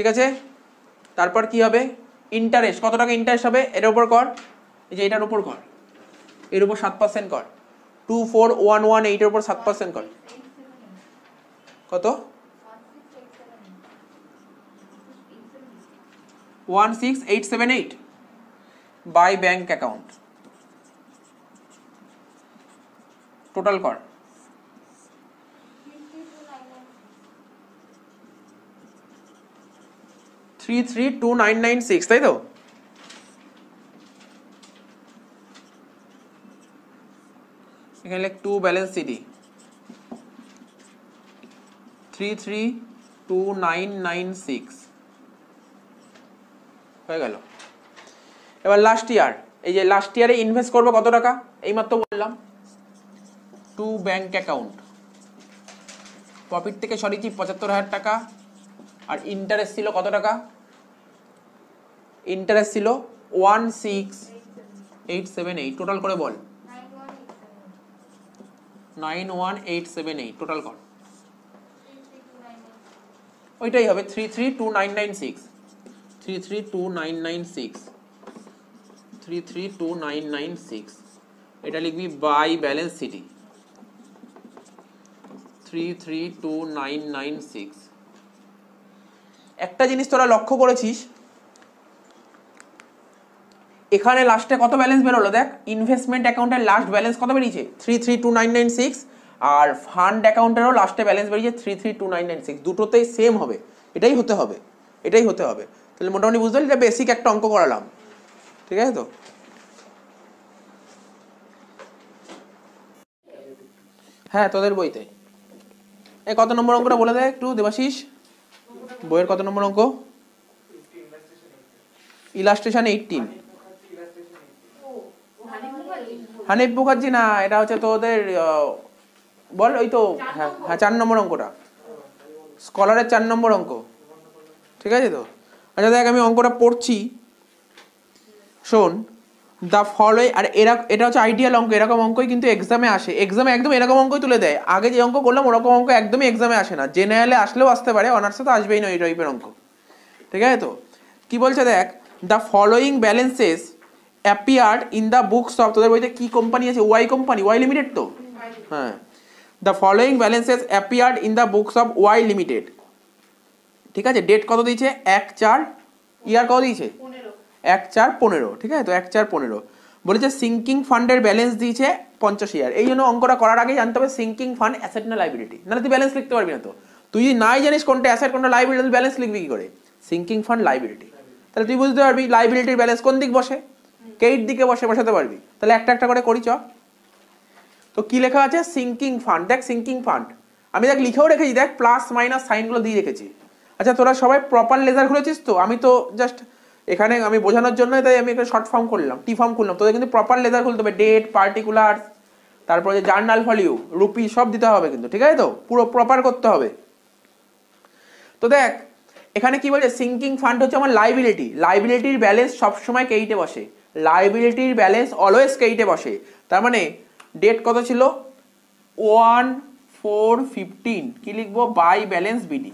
[SPEAKER 1] ঠিক আছে তারপর কি হবে ইন্টারেস্ট কত টাকা ইন্টারেস্ট হবে এর উপর কর এই যে এটার উপর কর এর উপর সাত পার্সেন্ট কর টু ফোর ওয়ান ওয়ান এইটের উপর সাত পার্সেন্ট কর কত one six eight seven eight by bank account total কর three three two nine nine six তাই তো এখানে লেখ to balance CD three three two nine nine six হয়ে গেল এবার লাস্ট ইয়ার এই যে লাস্ট ইয়ারে ইনভেস্ট করবো কত টাকা এইমাত্র বললাম টু ব্যাংক অ্যাকাউন্ট প্রফিট থেকে সরিয়েছি পঁচাত্তর হাজার টাকা আর ইন্টারেস্ট ছিল কত টাকা ইন্টারেস্ট ছিল one six eight seven eight total করে বল nine one eight seven eight total কর ওইটাই হবে three three two nine nine six three three two nine nine six three three two nine nine six এটা লিখবি by balance CT three three two nine nine six একটা জিনিস তোরা লক্ষ্য করেছিস এখানে লাস্টে কত ব্যালেন্স বেরোলো দেখ ইনভেস্টমেন্ট অ্যাকাউন্টের লাস্ট ব্যালেন্স কত বেরিয়েছে three three two nine nine six আর ফান্ড অ্যাকাউন্টেরও লাস্টে ব্যালেন্স বেরিয়েছে three three two nine nine six দুটোতেই সেম হবে এটাই হতে হবে এটাই হতে হবে তাহলে মোটামুটি বুঝতে পারি এটা বেসিক একটা অঙ্ক করালাম ঠিক আছে তো হ্যাঁ তোদের বইতে এই কত নম্বর অঙ্কটা বলে দেয় একটু দেবাশিস বইয়ের কত নম্বর অঙ্ক ইলাস্ট্রেশন এইটিন হানিফ মুখার্জি না এটা হচ্ছে তোদের বল ওই তো হ্যাঁ হ্যাঁ চার নম্বর অঙ্কটা স্কলারের চার নম্বর অঙ্ক ঠিক আছে তো আচ্ছা দেখ আমি অঙ্কটা পড়ছি শোন দ্য ফলোই আর এরা এটা হচ্ছে আইডিয়াল অঙ্ক এরকম অঙ্কই কিন্তু এক্সামে আসে এক্সামে একদম এরকম অঙ্কই তুলে দেয় আগে যে অঙ্ক করলাম ওরকম অঙ্ক একদমই এক্সামে আসে না জেনারেলে আসলেও আসতে পারে অনার্সে তো আসবেই না এই টাইপের অঙ্ক ঠিক আছে তো কি বলছে দেখ the following balances appeared in the books of তোদের বইতে কী কোম্পানি আছে ওয়াই কোম্পানি ওয়াই লিমিটেড তো হ্যাঁ the following balances appeared in the books of Y limited ঠিক আছে ডেট কত দিয়েছে এক চার ইয়ার কত দিয়েছে পনেরো এক চার পনেরো ঠিক আছে তো এক চার পনেরো বলেছে সিঙ্কিং ফান্ডের ব্যালেন্স দিয়েছে পঞ্চাশ হাজার এই জন্য অঙ্কটা করার আগেই জানতে হবে সিঙ্কিং ফান্ড অ্যাসেট না লাইবিলিটি নাহলে তুই ব্যালেন্স লিখতে পারবি না তো তুই যদি নাই জানিস কোনটা অ্যাসেট কোনটা লাইবিলিটি ব্যালেন্স লিখবি কী করে সিঙ্কিং ফান্ড লাইব্রেরিটি তাহলে তুই বুঝতে পারবি লাইবিলিটির ব্যালেন্স কোন দিক বসে কেইট দিকে বসে বসাতে পারবি তাহলে একটা একটা করে করি চ তো কি লেখা আছে সিঙ্কিং ফান্ড দেখ সিঙ্কিং ফান্ড আমি দেখ লিখেও রেখেছি দেখ প্লাস মাইনাস সাইনগুলো দিয়ে রেখেছি আচ্ছা তোরা সবাই প্রপার লেজার খুলেছিস তো আমি তো জাস্ট এখানে আমি বোঝানোর জন্য তাই আমি একটা শর্ট ফর্ম করলাম টি ফর্ম করলাম তোদের কিন্তু প্রপার লেদার খুলতে হবে ডেট পার্টিকুলার তারপরে যে জার্নাল ভলিউম রুপি সব দিতে হবে কিন্তু ঠিক আছে তো পুরো প্রপার করতে হবে তো দেখ এখানে কি বলছে সিঙ্কিং ফান্ড হচ্ছে আমার লাইবিলিটি লাইবিলিটির ব্যালেন্স সবসময় কেইটে বসে লাইবিলিটির ব্যালেন্স অলওয়েজ কেইটে বসে তার মানে ডেট কত ছিল ওয়ান ফোর ফিফটিন কি লিখবো by balance BD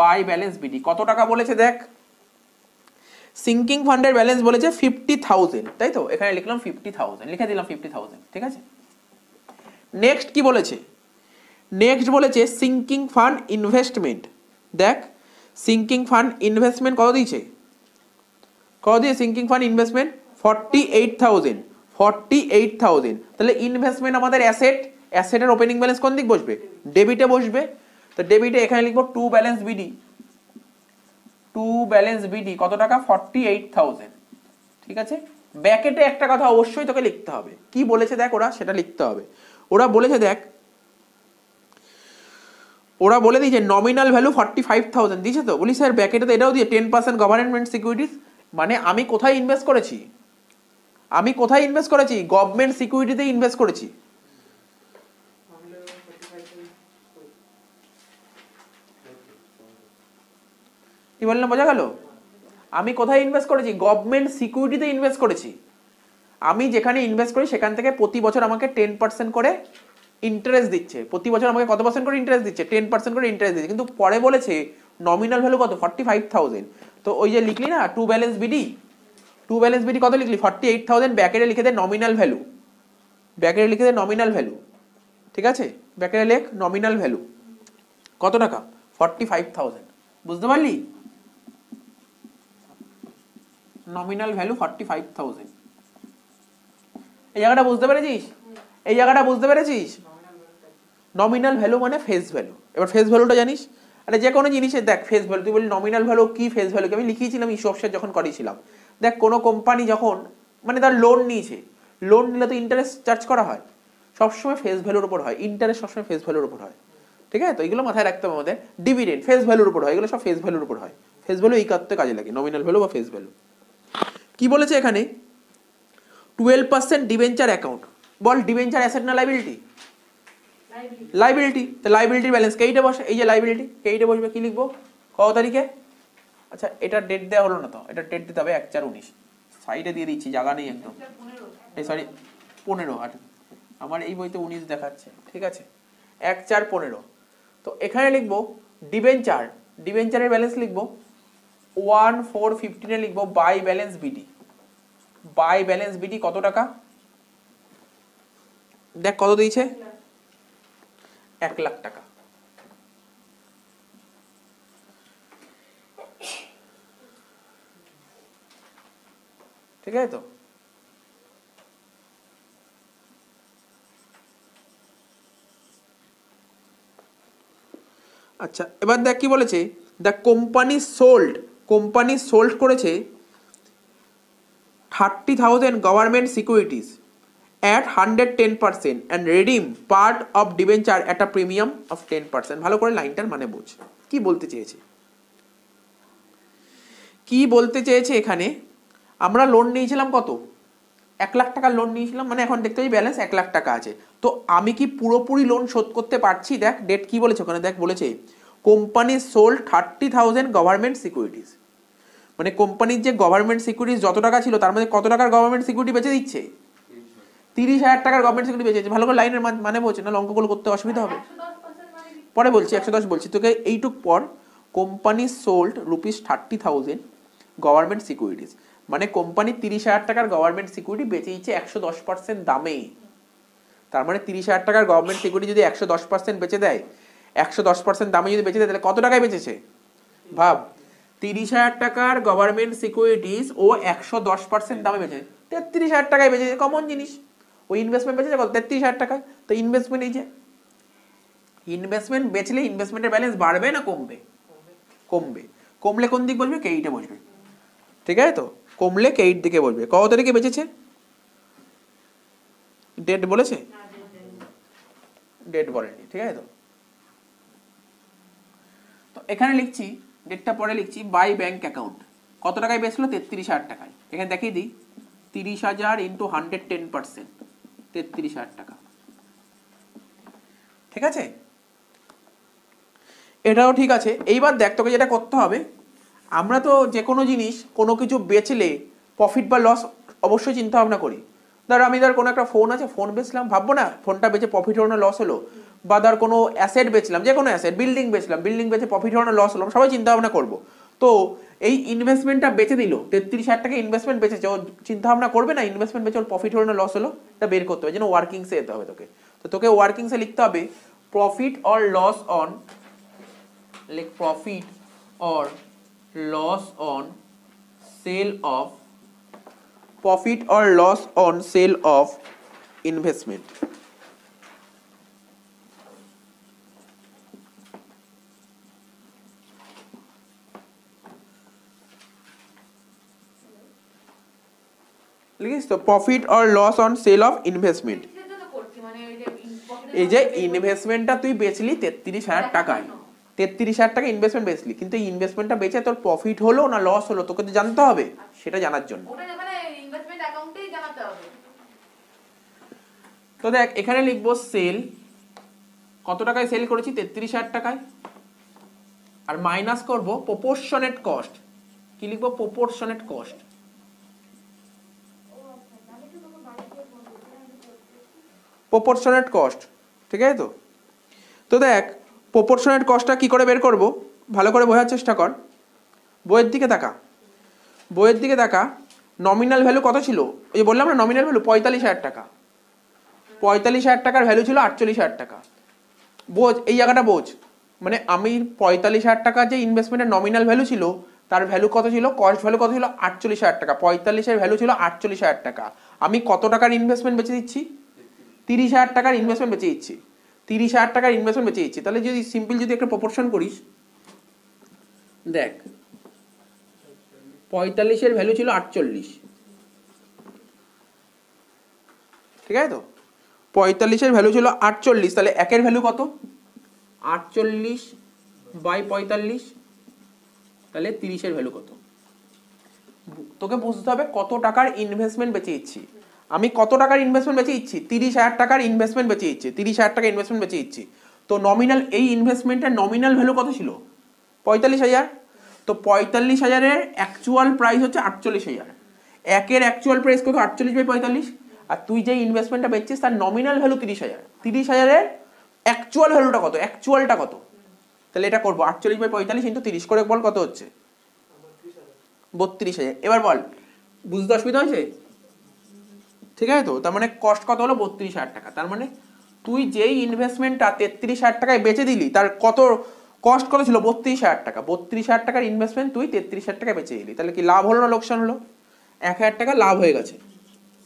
[SPEAKER 1] by balance BD কত টাকা বলেছে দেখ সিঙ্কিং ফান্ডের ব্যালেন্স বলেছে ফিফটি থাউজেন্ড তাই তো এখানে লিখলাম ফিফটি থাউজেন্ড লিখে দিলাম ফিফটি থাউজেন্ড ঠিক আছে নেক্সট কি বলেছে নেক্সট বলেছে সিঙ্কিং ফান্ড ইনভেস্টমেন্ট দেখ সিঙ্কিং ফান্ড ইনভেস্টমেন্ট কত দিয়েছে কত দিয়ে sinking fund investment forty eight thousand forty eight thousand তাহলে ইনভেস্টমেন্ট আমাদের অ্যাসেট অ্যাসেটের ওপেনিং ব্যালেন্স কোন দিক বসবে ডেবিটে বসবে তো ডেবিটে এখানে লিখবো to balance BD to balance BD কত টাকা ফর্টি এইট থাউজেন্ড ঠিক আছে ব্যাকেটে একটা কথা অবশ্যই তোকে লিখতে হবে কি বলেছে দেখ ওরা সেটা লিখতে হবে ওরা বলেছে দেখ ওরা বলে দিয়েছে nominal value forty five thousand দিয়েছে তো বলি স্যার ব্যাকেটে তো এটাও দিয়ে টেন পার্সেন্ট গভর্নমেন্ট সিকিউরিটিস মানে আমি কোথায় ইনভেস্ট করেছি আমি কোথায় ইনভেস্ট করেছি গভর্নমেন্ট সিকিউরিটিতে ইনভেস্ট করেছি কি বললাম বোঝা গেল আমি কোথায় ইনভেস্ট করেছি গভর্নমেন্ট সিকিউরিটিতে ইনভেস্ট করেছি আমি যেখানে ইনভেস্ট করি সেখান থেকে প্রতি বছর আমাকে টেন পার্সেন্ট করে ইন্টারেস্ট দিচ্ছে প্রতি বছর আমাকে কত পার্সেন্ট করে ইন্টারেস্ট দিচ্ছে টেন পার্সেন্ট করে ইন্টারেস্ট দিচ্ছে কিন্তু পরে বলেছে নমিনাল ভ্যালু কত ফর্টি ফাইভ থাউজেন্ড তো ওই যে লিখলি না to balance BD to balance BD কত লিখলি ফর্টি এইট থাউজেন্ড ব্যাকেটে লিখে দে নমিনাল ভ্যালু ব্যাকেটে লিখে দে নমিনাল ভ্যালু ঠিক আছে ব্যাকেটে লেখ নমিনাল ভ্যালু কত টাকা ফর্টি ফাইভ থাউজেন্ড বুঝতে পারলি nominal value forty five thousand এই জায়গাটা বুঝতে পেরেছিস এই জায়গাটা বুঝতে পেরেছিস নমিনাল ভ্যালু মানে ফেস ভ্যালু এবার ফেস ভ্যালুটা জানিস আরে যে কোনো জিনিসের দেখ ফেস ভ্যালু তুই বলি নমিনাল ভ্যালু কি ফেস ভ্যালুকে আমি লিখিয়েছিলাম ইস্যু অপশন যখন করেছিলাম দেখ কোনো কোম্পানি যখন মানে তার লোন নিয়েছে লোন নিলে তো ইন্টারেস্ট চার্জ করা হয় সবসময় ফেস ভ্যালুর উপর হয় ইন্টারেস্ট সবসময় ফেস ভ্যালুর উপর হয় ঠিক আছে তো এগুলো মাথায় রাখতে হবে আমাদের ডিভিডেন্ড ফেস ভ্যালুর উপর হয় এগুলো সব ফেস ভ্যালুর উপর হয় ফেস ভ্যালু এই কাজে লাগে নমিনাল ভ্যালু বা ফেস ভ্যালু কি বলেছে এখানে টুয়েলভ পার্সেন্ট ডিভেঞ্চার অ্যাকাউন্ট বল ডিভেঞ্চার অ্যাসেট না লাইবিলিটি লাইবিলিটি তো লাইবিলিটির ব্যালেন্স কেইটে বসে এই যে লাইবিলিটি কেইটে বসবে কী লিখবো ক তারিখে আচ্ছা এটা ডেট দেওয়া হলো না তো এটা ডেট দিতে হবে এক চার উনিশ সাইডে দিয়ে দিচ্ছি জায়গা নেই একদম এই সরি পনেরো আট আমার এই বইতে উনিশ দেখাচ্ছে ঠিক আছে এক চার পনেরো তো এখানে লিখবো ডিভেঞ্চার ডিভেঞ্চারের ব্যালেন্স লিখবো ওয়ান ফোর ফিফটিনে লিখবো by balance BD by balance BD কত টাকা দেখ কত দিয়েছে এক লাখ টাকা ঠিক আছে তো আচ্ছা এবার দেখ কি বলেছে the company sold company sold করেছে thirty thousand government securities at hundred ten percent and redeem part of debenture at a premium of ten percent ভালো করে লাইনটার মানে বোঝ কি বলতে চেয়েছে কি বলতে চেয়েছে এখানে আমরা লোন নিয়েছিলাম কত এক লাখ টাকার লোন নিয়েছিলাম মানে এখন দেখতে পাচ্ছি ব্যালেন্স এক লাখ টাকা আছে তো আমি কি পুরোপুরি লোন শোধ করতে পারছি দেখ ডেট কি বলেছে ওখানে দেখ বলেছে company sold thirty thousand government securities মানে কোম্পানির যে গভর্নমেন্ট সিকিউরিটিস যত টাকা ছিল তার মধ্যে কত টাকার গভর্নমেন্ট সিকিউরিটি বেঁচে দিচ্ছে তিরিশ হাজার টাকার গভর্নমেন্ট সিকিউরিটি বেঁচে ভালো করে লাইনের মানে বলছে না অঙ্কগুলো করতে অসুবিধা হবে পরে বলছি একশো দশ বলছি তোকে এইটুক পর company sold rupees thirty thousand government securities মানে কোম্পানি তিরিশ হাজার টাকার গভর্নমেন্ট সিকিউরিটি বেঁচে দিচ্ছে একশো দশ পার্সেন্ট দামে তার মানে তিরিশ হাজার টাকার গভর্নমেন্ট সিকিউরিটি যদি একশো দশ পার্সেন্ট বেঁচে দেয় একশো দশ পার্সেন্ট দামে যদি বেঁচে দেয় তাহলে কত টাকায় বেঁচেছে ভাব তিরিশ হাজার টাকার গভর্নমেন্ট সিকিউরিটিস ও একশো দশ পার্সেন্ট দামে বেঁচেছে তেত্রিশ হাজার টাকায় বেঁচেছে কমন জিনিস ওই ইনভেস্টমেন্ট বেঁচেছে কত তেত্রিশ হাজার টাকায় তো ইনভেস্টমেন্ট এই যে ইনভেস্টমেন্ট বেচলে ইনভেস্টমেন্টের ব্যালেন্স বাড়বে না কমবে কমবে কমলে কোন দিক বসবে কেইটে e বসবে ঠিক আছে তো কমলে কেইট e দিকে বসবে কত তারিখে বেঁচেছে ডেট বলেছে ডেট বলেনি ঠিক আছে তো তো এখানে লিখছি ডেটটা পরে লিখছি বাই ব্যাঙ্ক অ্যাকাউন্ট কত টাকায় বেচলো তেত্রিশ হাজার টাকায় এখানে দেখিয়ে দিই তিরিশ হাজার ইন্টু হান্ড্রেড টেন পার্সেন্ট তেত্রিশ হাজার টাকা ঠিক আছে এটাও ঠিক আছে এইবার দেখ তোকে যেটা করতে হবে আমরা তো যে কোনো জিনিস কোনো কিছু বেচলে প্রফিট বা লস অবশ্যই চিন্তা ভাবনা করি ধর আমি ধর কোনো একটা ফোন আছে ফোন বেচলাম ভাববো না ফোনটা বেচে প্রফিট হলো না লস হলো বা ধর কোনো অ্যাসেট বেচলাম যে কোনো অ্যাসেট বিল্ডিং বেচলাম বিল্ডিং বেচে প্রফিট হলো লস হলো সবাই চিন্তা ভাবনা করবো তো এই ইনভেস্টমেন্টটা বেঁচে দিল তেত্রিশ হাজার টাকা ইনভেস্টমেন্ট বেঁচেছে ও ভাবনা করবে না ইনভেস্টমেন্ট বেঁচে ওর প্রফিট হলো না লস হলো এটা বের করতে হবে যেন ওয়ার্কিংসে যেতে হবে তোকে তো তোকে ওয়ার্কিংসে লিখতে হবে প্রফিট অর লস অন লেখ profit or loss on sale of profit or loss on sale of investment লিখিস তো profit or loss on sale of investment এই যে মানে ইনভেস্টমেন্টটা তুই বেচলি তেত্রিশ হাজার টাকায় তেত্রিশ হাজার টাকা ইনভেস্টমেন্ট বেচলি কিন্তু ইনভেস্টমেন্টটা বেচে তোর প্রফিট হলো না লস হলো তোকে তো জানতে হবে সেটা জানার জন্য মানে তো দেখ এখানে লিখবো সেল কত টাকায় সেল করেছি তেত্রিশ হাজার টাকায় আর মাইনাস করব প্রপোর্শনেট কস্ট কি লিখবো প্রপোর্শনেট কস্ট প্রপোর্শনেট কস্ট ঠিক আছে তো তো দেখ প্রপোর্শনেট কস্টটা কী করে বের করব ভালো করে বোঝার চেষ্টা কর বইয়ের দিকে তাকা বইয়ের দিকে তাকা নমিনাল ভ্যালু কত ছিল ওই যে বললাম না নমিনাল ভ্যালু পঁয়তাল্লিশ হাজার টাকা পঁয়তাল্লিশ হাজার টাকার ভ্যালু ছিল আটচল্লিশ হাজার টাকা বোঝ এই জায়গাটা বোঝ মানে আমি পঁয়তাল্লিশ হাজার টাকা যে ইনভেস্টমেন্টের নমিনাল ভ্যালু ছিল তার ভ্যালু কত ছিল কস্ট ভ্যালু কত ছিল আটচল্লিশ হাজার টাকা পঁয়তাল্লিশের ভ্যালু ছিল আটচল্লিশ হাজার টাকা আমি কত টাকার ইনভেস্টমেন্ট বেঁচে দিচ্ছি তিরিশ হাজার টাকার ইনভেস্টমেন্ট বেঁচে দিচ্ছি তিরিশ হাজার টাকার ইনভেস্টমেন্ট বেঁচে দিচ্ছি তাহলে যদি সিম্পল যদি একটা প্রপোর্শন করিস দেখ পঁয়তাল্লিশের ভ্যালু ছিল আটচল্লিশ ঠিক আছে তো পঁয়তাল্লিশের ভ্যালু ছিল আটচল্লিশ তাহলে একের ভ্যালু কত আটচল্লিশ বাই পঁয়তাল্লিশ তাহলে তিরিশের ভ্যালু কত তোকে বুঝতে হবে কত টাকার ইনভেস্টমেন্ট বেঁচে দিচ্ছি আমি কত টাকার ইনভেস্টমেন্ট বেঁচে দিচ্ছি তিরিশ হাজার টাকার ইনভেস্টমেন্ট বেঁচে দিচ্ছি তিরিশ হাজার টাকার ইনভেস্টমেন্ট বেঁচে দিচ্ছি তো নমিনাল এই ইনভেস্টমেন্টের নমিনাল ভ্যালু কত ছিল পঁয়তাল্লিশ হাজার তো পঁয়তাল্লিশ হাজারের অ্যাকচুয়াল প্রাইস হচ্ছে আটচল্লিশ হাজার একের অ্যাকচুয়াল প্রাইস কত আটচল্লিশ বাই পঁয়তাল্লিশ আর তুই যে ইনভেস্টমেন্টটা বেচছিস তার নমিনাল ভ্যালু তিরিশ হাজার তিরিশ হাজারের অ্যাকচুয়াল ভ্যালুটা কত অ্যাকচুয়ালটা কত তাহলে এটা করবো আটচল্লিশ বাই পঁয়তাল্লিশ কিন্তু তিরিশ করে বল কত হচ্ছে বত্রিশ হাজার এবার বল বুঝতে অসুবিধা হয়েছে ঠিক আছে তো তার মানে কস্ট কত হলো বত্রিশ হাজার টাকা তার মানে তুই যেই ইনভেস্টমেন্টটা তেত্রিশ হাজার টাকায় বেঁচে দিলি তার কত কস্ট কত ছিল বত্রিশ হাজার টাকা বত্রিশ হাজার টাকার ইনভেস্টমেন্ট তুই তেত্রিশ হাজার টাকায় বেচে দিলি তাহলে কি লাভ হলো না লোকসান হলো এক হাজার টাকা লাভ হয়ে গেছে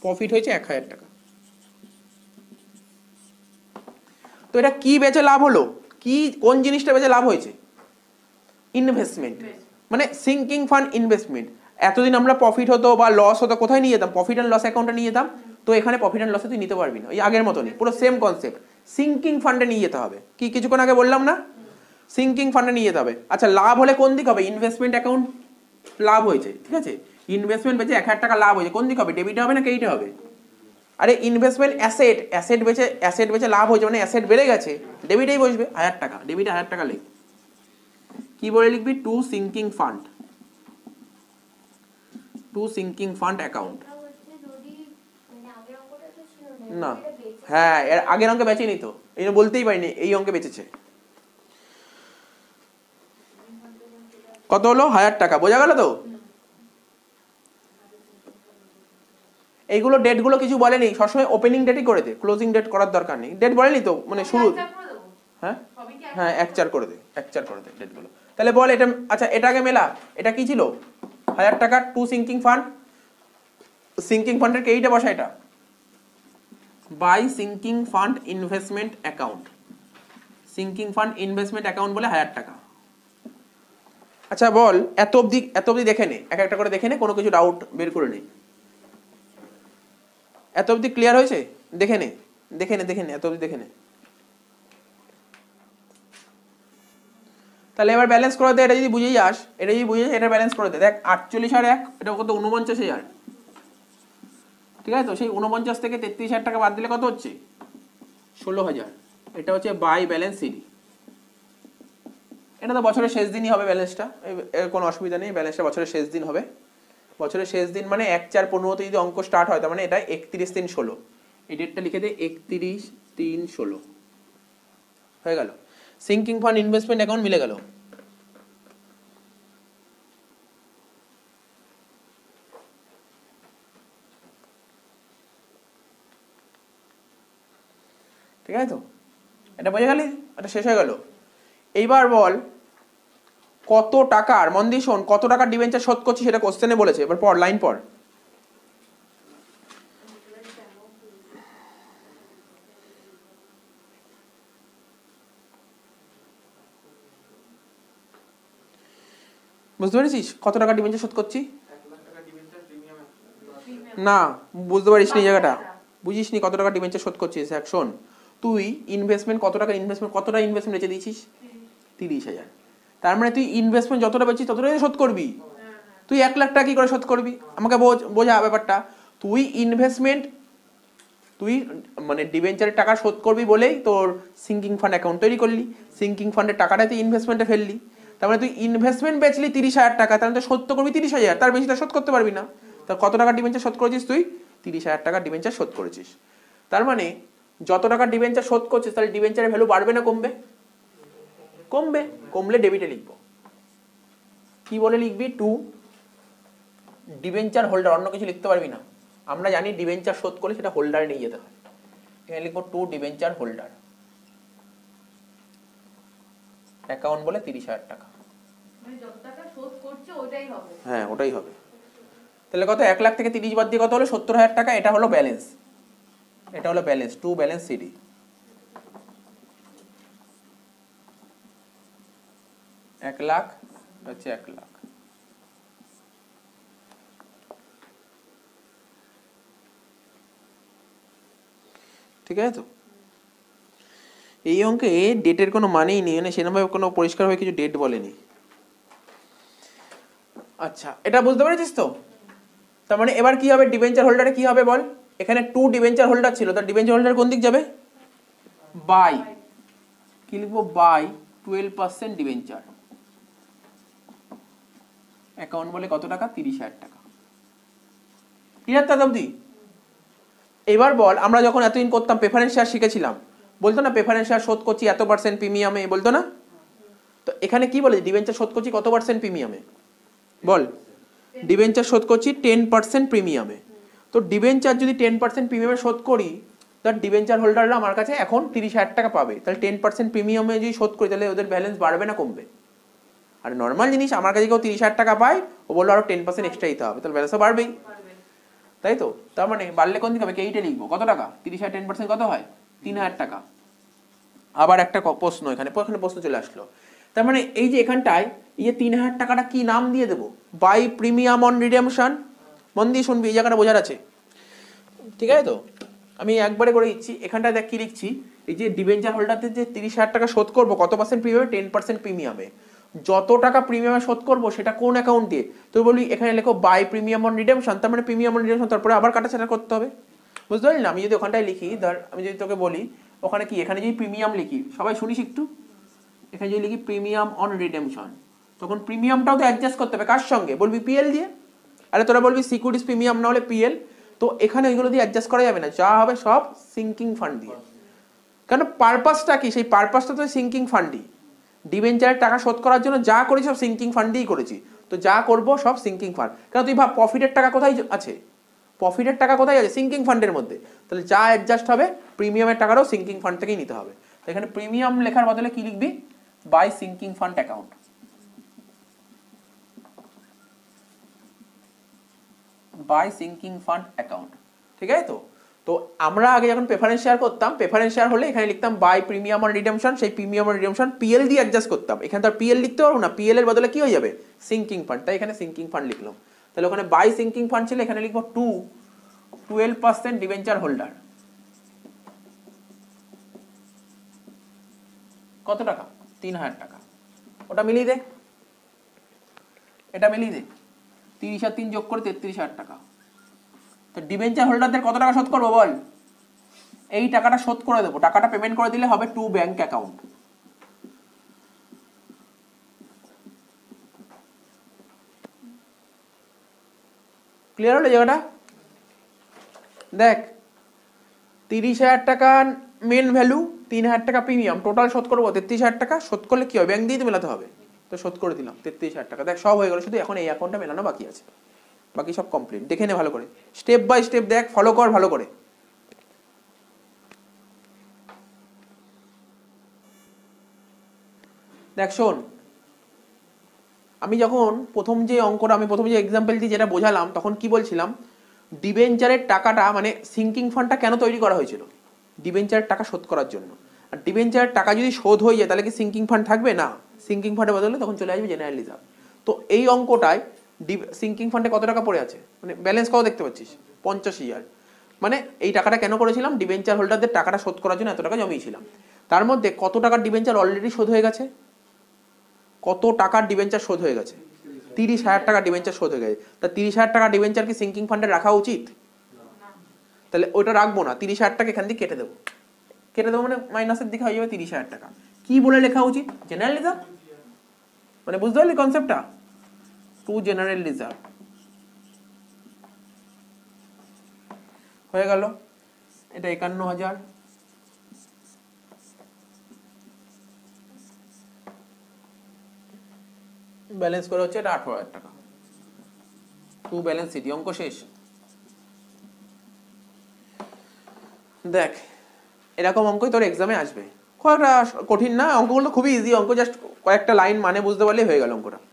[SPEAKER 1] প্রফিট হয়েছে এক হাজার টাকা তো এটা কি বেচে লাভ হলো কি কোন জিনিসটা বেচে লাভ হয়েছে ইনভেস্টমেন্ট মানে সিঙ্কিং ফান্ড ইনভেস্টমেন্ট এতদিন আমরা প্রফিট হতো বা লস হতো কোথায় নিয়ে যেতাম প্রফিট অ্যান্ড লস অ্যাকাউন্টে নিয়ে যেতাম তো এখানে প্রফিট অ্যান্ড লসে তুই নিতে পারবি না ওই আগের মতনই পুরো সেম কনসেপ্ট সিঙ্কিং ফান্ডে নিয়ে যেতে হবে কি কিছুক্ষণ আগে বললাম না সিঙ্কিং ফান্ডে নিয়ে যেতে হবে আচ্ছা লাভ হলে কোন দিক হবে ইনভেস্টমেন্ট অ্যাকাউন্ট লাভ হয়েছে ঠিক আছে ইনভেস্টমেন্ট বেঁচে এক হাজার টাকা লাভ হয়েছে কোন দিক হবে ডেবিট হবে না কেইটে হবে আরে ইনভেস্টমেন্ট অ্যাসেট অ্যাসেট বেঁচে অ্যাসেট বেঁচে লাভ হয়েছে মানে অ্যাসেট বেড়ে গেছে ডেবিটেই বসবে হাজার টাকা ডেবিট হাজার টাকা লিখ কি বলে লিখবি to sinking fund to sinking fund account না হ্যাঁ এর আগের অঙ্কে বেঁচে তো এই বলতেই পারিনি এই অঙ্কে বেঁচেছে কত হলো হাজার টাকা বোঝা গেল তো এইগুলো ডেটগুলো কিছু বলেনি সবসময় ওপেনিং ডেটই করে দে ক্লোজিং ডেট করার দরকার নেই ডেট বলেনি তো মানে শুরু হ্যাঁ হ্যাঁ এক চার হ্যাঁ? হ্যাঁ, করে দে এক চার করে দে ডেটগুলো তাহলে বল এটা আচ্ছা এটা আগে মেলা এটা কি ছিল হাজার টাকা টু সিঙ্কিং ফান্ড সিঙ্কিং ফান্ডের এইটা বসা এটা by sinking fund investment account sinking fund investment account বলে হাজার টাকা আচ্ছা বল এত অবধি এত অবধি দেখে নে এক একটা করে দেখে নে কোনো কিছু ডাউট বের করে নে এত অবধি ক্লিয়ার হয়েছে দেখে নে দেখে নে দেখে নে এত অবধি দেখে নে তাহলে এবার ব্যালেন্স করে দে এটা যদি বুঝেই আস এটা যদি বুঝে এটা ব্যালেন্স করে দে দেখ আটচল্লিশ আর এক এটা কত উনপঞ্চাশ হাজার ঠিক আছে তো সেই উনপঞ্চাশ থেকে তেত্রিশ হাজার টাকা বাদ দিলে কত হচ্ছে ষোলো হাজার এটা হচ্ছে বাই ব্যালেন্স সিডি এটা তো বছরের শেষ দিনই হবে ব্যালেন্সটা এর কোনো অসুবিধা নেই ব্যালেন্সটা বছরের শেষ দিন হবে বছরের শেষ দিন মানে এক চার পনেরোতে যদি অঙ্ক স্টার্ট হয় তার মানে এটা একত্রিশ তিন ষোলো এই ডেটটা লিখে দে একত্রিশ তিন ষোলো হয়ে গেল সিঙ্কিং ফান্ড ইনভেস্টমেন্ট অ্যাকাউন্ট মিলে গেল ঠিক আছে তো এটা বোঝা গেলি এটা শেষ হয়ে গেল এইবার বল কত টাকার মন্দির শোন কত টাকার ডিভেঞ্চার শোধ করছি সেটা কোশ্চেনে বলেছে এবার পর লাইন পর বুঝতে পেরেছিস কত টাকা ডিবেঞ্চার শোধ করছি না বুঝতে পারিস নি জায়গাটা বুঝিস নি কত টাকা ডিবেঞ্চার শোধ করছিস এক শোন তুই ইনভেস্টমেন্ট কত টাকা ইনভেস্টমেন্ট কতটা ইনভেস্টমেন্ট রেখে দিয়েছিস তিরিশ হাজার তার মানে তুই ইনভেস্টমেন্ট যতটা পেয়েছিস ততটাই শোধ করবি তুই এক লাখ টাকা কী করে শোধ করবি আমাকে বোঝা ব্যাপারটা তুই ইনভেস্টমেন্ট তুই মানে ডিভেঞ্চারের টাকা শোধ করবি বলেই তোর সিঙ্কিং ফান্ড অ্যাকাউন্ট তৈরি করলি সিঙ্কিং ফান্ডের টাকাটা তুই ইনভেস্টমেন্টে ফেললি তার মানে তুই ইনভেস্টমেন্ট বেচলি তিরিশ হাজার টাকা তাহলে তো শোধ তো করবি তিরিশ হাজার তার বেশি তো শোধ করতে পারবি না তা কত টাকা ডিভেঞ্চার শোধ করেছিস তুই তিরিশ হাজার টাকা ডিভেঞ্চার শোধ করেছিস তার মানে যত টাকা ডিভেঞ্চার শোধ করছিস তাহলে ডিভেঞ্চারের ভ্যালু বাড়বে না কমবে কমবে কমলে ডেবিটে লিখবো কি বলে লিখবি টু ডিভেঞ্চার হোল্ডার অন্য কিছু লিখতে পারবি না আমরা জানি ডিভেঞ্চার শোধ করলে সেটা হোল্ডারে নিয়ে যেতে হয় এখানে লিখবো টু ডিভেঞ্চার হোল্ডার অ্যাকাউন্ট বলে তিরিশ হাজার টাকা হ্যাঁ ওটাই হবে তাহলে কত এক লাখ থেকে তিরিশ বাদ দিয়ে কত হলো সত্তর হাজার টাকা এটা হলো ব্যালেন্স এটা হলো ব্যালেন্স টু ব্যালেন্স সিডি এক লাখ হচ্ছে এক লাখ ঠিক আছে তো এই অঙ্কে ডেটের কোনো মানেই নেই মানে সেরকমভাবে কোনো পরিষ্কারভাবে কিছু ডেট বলেনি আচ্ছা এটা বুঝতে পেরেছিস তো তার মানে এবার কি হবে ডিভেঞ্চার হোল্ডারে কি হবে বল এখানে টু ডিভেঞ্চার হোল্ডার ছিল তার ডিভেঞ্চার হোল্ডার কোন দিক যাবে বাই কি লিখব by twelve percent debenture account বলে কত টাকা তিরিশ হাজার টাকা ক্লিয়ার তাদ অবধি এবার বল আমরা যখন এতদিন করতাম প্রেফারেন্স শেয়ার শিখেছিলাম বলতো না প্রেফারেন্স শেয়ার শোধ করছি এত পার্সেন্ট প্রিমিয়ামে বলতো না তো এখানে কি বলে ডিভেঞ্চার শোধ করছি কত পার্সেন্ট প্রিমিয়ামে বল ডিবেঞ্চার শোধ করছি টেন পার্সেন্ট প্রিমিয়ামে তো ডিবেঞ্চার যদি টেন পার্সেন্ট প্রিমিয়ামে শোধ করি তার ডিবেঞ্চার হোল্ডাররা আমার কাছে এখন তিরিশ হাজার টাকা পাবে তাহলে টেন পার্সেন্ট প্রিমিয়ামে যদি শোধ করি তাহলে ওদের ব্যালেন্স বাড়বে না কমবে আর নর্মাল জিনিস আমার কাছে কেউ তিরিশ হাজার টাকা পায় ও বললো আরও টেন পার্সেন্ট এক্সট্রা দিতে হবে তাহলে ব্যালেন্স বাড়বেই তাই তো তার মানে বাড়লে কোন দিকে হবে এইটে লিখবো কত টাকা তিরিশ হাজার টেন পার্সেন্ট কত হয় তিন হাজার টাকা আবার একটা প্রশ্ন এখানে এখানে প্রশ্ন চলে আসলো তার মানে এই যে এখানটায় এই যে তিন হাজার টাকাটা কি নাম দিয়ে দেবো বাই প্রিমিয়াম অন রিডেমশন মন দিয়ে শুনবি এই জায়গাটা বোঝার আছে ঠিক আছে তো আমি একবারে করে দিচ্ছি এখানটায় দেখ কি লিখছি এই যে ডিভেঞ্চার হোল্ডারদের যে তিরিশ হাজার টাকা শোধ করবো কত পার্সেন্ট প্রিমিয়ামে টেন পার্সেন্ট প্রিমিয়ামে যত টাকা প্রিমিয়ামে শোধ করবো সেটা কোন অ্যাকাউন্ট দিয়ে তুই বলি এখানে লেখো বাই প্রিমিয়াম অন রিডেমশন তার মানে প্রিমিয়াম অন রিডেমশন তারপরে আবার কাটা কাটাছাটা করতে হবে বুঝতে পারলি না আমি যদি ওখানটায় লিখি ধর আমি যদি তোকে বলি ওখানে কি এখানে যদি প্রিমিয়াম লিখি সবাই শুনিস একটু এখানে যদি লিখি প্রিমিয়াম অন রিডেমশন তখন প্রিমিয়ামটাও তো অ্যাডজাস্ট করতে হবে কার সঙ্গে বলবি পিএল দিয়ে আরে তোরা বলবি সিকিউরিটিস প্রিমিয়াম না হলে পিএল তো এখানে ওইগুলো দিয়ে অ্যাডজাস্ট করা যাবে না যা হবে সব সিঙ্কিং ফান্ড দিয়ে কেন পারপাসটা কি সেই পারপাসটা তো সিঙ্কিং ফান্ডই ডিভেঞ্চারের টাকা শোধ করার জন্য যা করি সব সিঙ্কিং ফান্ডেই করেছি তো যা করব সব সিঙ্কিং ফান্ড কারণ তুই ভাব প্রফিটের টাকা কোথায় আছে প্রফিটের টাকা কোথায় আছে সিঙ্কিং ফান্ডের মধ্যে তাহলে যা অ্যাডজাস্ট হবে প্রিমিয়ামের টাকারও সিঙ্কিং ফান্ড থেকেই নিতে হবে তো এখানে প্রিমিয়াম লেখার বদলে কী লিখবি by sinking fund account. By sinking fund account ঠিক আছে তো তো আমরা আগে যখন প্রেফারেন্স শেয়ার করতাম প্রেফারেন্স শেয়ার হলে এখানে লিখতাম বাই প্রিমিয়াম অন রিডেমশন সেই প্রিমিয়াম অন রিডেমশন পিএল দিয়ে অ্যাডজাস্ট করতাম এখানে তো পিএল লিখতে পারবো না পিএল এর বদলে কি হয়ে যাবে সিঙ্কিং ফান্ড তাই এখানে সিঙ্কিং ফান্ড লিখলাম তাহলে ওখানে বাই সিঙ্কিং ফান্ড ছিল এখানে লিখবো to twelve percent debenture holder কত টাকা তিন হাজার টাকা ওটা মিলিয়ে দে এটা মিলিয়ে দে তিরিশ আর তিন যোগ করে তেত্রিশ হাজার টাকা তো ডিভেঞ্চার হোল্ডারদের কত টাকা শোধ করবো বল এই টাকাটা শোধ করে দেবো টাকাটা পেমেন্ট করে দিলে হবে টু ব্যাংক অ্যাকাউন্ট ক্লিয়ার হলো জায়গাটা দেখ তিরিশ হাজার টাকা মেন ভ্যালু তিন হাজার টাকা প্রিমিয়াম টোটাল শোধ করবো তেত্রিশ হাজার টাকা শোধ করলে কী হবে ব্যাংক দিয়ে মেলাতে হবে তো শোধ করে দিলাম তেত্রিশ হাজার টাকা দেখ সব হয়ে গেলো শুধু এখন এই অ্যাকাউন্টটা মেলানো বাকি আছে বাকি সব কমপ্লিট দেখে নে ভালো করে স্টেপ বাই স্টেপ দেখ ফলো কর ভালো করে দেখ শোন আমি যখন প্রথম যে অঙ্কটা আমি প্রথম যে এক্সাম্পল দিয়ে যেটা বোঝালাম তখন কি বলছিলাম ডিবেঞ্চারের টাকাটা মানে সিঙ্কিং ফান্ডটা কেন তৈরি করা হয়েছিল ডিভেঞ্চারের টাকা শোধ করার জন্য আর ডিভেঞ্চারের টাকা যদি শোধ হয়ে যায় তাহলে কি সিঙ্কিং ফান্ড থাকবে না সিঙ্কিং ফান্ডে বদলে তখন চলে আসবে জেনারেল রিজার্ভ তো এই অঙ্কটায় সিঙ্কিং ফান্ডে কত টাকা পড়ে আছে মানে ব্যালেন্স কত দেখতে পাচ্ছিস পঞ্চাশ হাজার মানে এই টাকাটা কেন করেছিলাম ডিবেঞ্চার হোল্ডারদের টাকাটা শোধ করার জন্য এত টাকা জমিয়েছিলাম তার মধ্যে কত টাকার ডিভেঞ্চার অলরেডি শোধ হয়ে গেছে কত টাকার ডিবেঞ্চার শোধ হয়ে গেছে তিরিশ হাজার টাকা ডিবেঞ্চার শোধ হয়ে গেছে তা তিরিশ হাজার টাকা ডিবেঞ্চার কি সিঙ্কিং ফান্ডে রাখা উচিত তাহলে ওটা রাখবো না তিরিশ হাজার টাকা এখান দিয়ে কেটে দেবো কেটে দেবো মানে মাইনাসের দিকে হয়ে যাবে তিরিশ হাজার টাকা কি বলে লেখা উচিত জেনারেল রিজার্ভ মানে বুঝতে পারলি কনসেপ্টটা টু জেনারেল রিজার্ভ হয়ে গেল এটা একান্ন হাজার ব্যালেন্স করে হচ্ছে এটা আঠেরো হাজার টাকা টু ব্যালেন্স সিটি অঙ্ক শেষ দেখ এরকম অঙ্কই তোর এক্সামে আসবে খুব একটা কঠিন না অঙ্কগুলো খুবই ইজি অঙ্ক জাস্ট কয়েকটা লাইন মানে বুঝতে পারলেই হয়ে গেল অঙ্কটা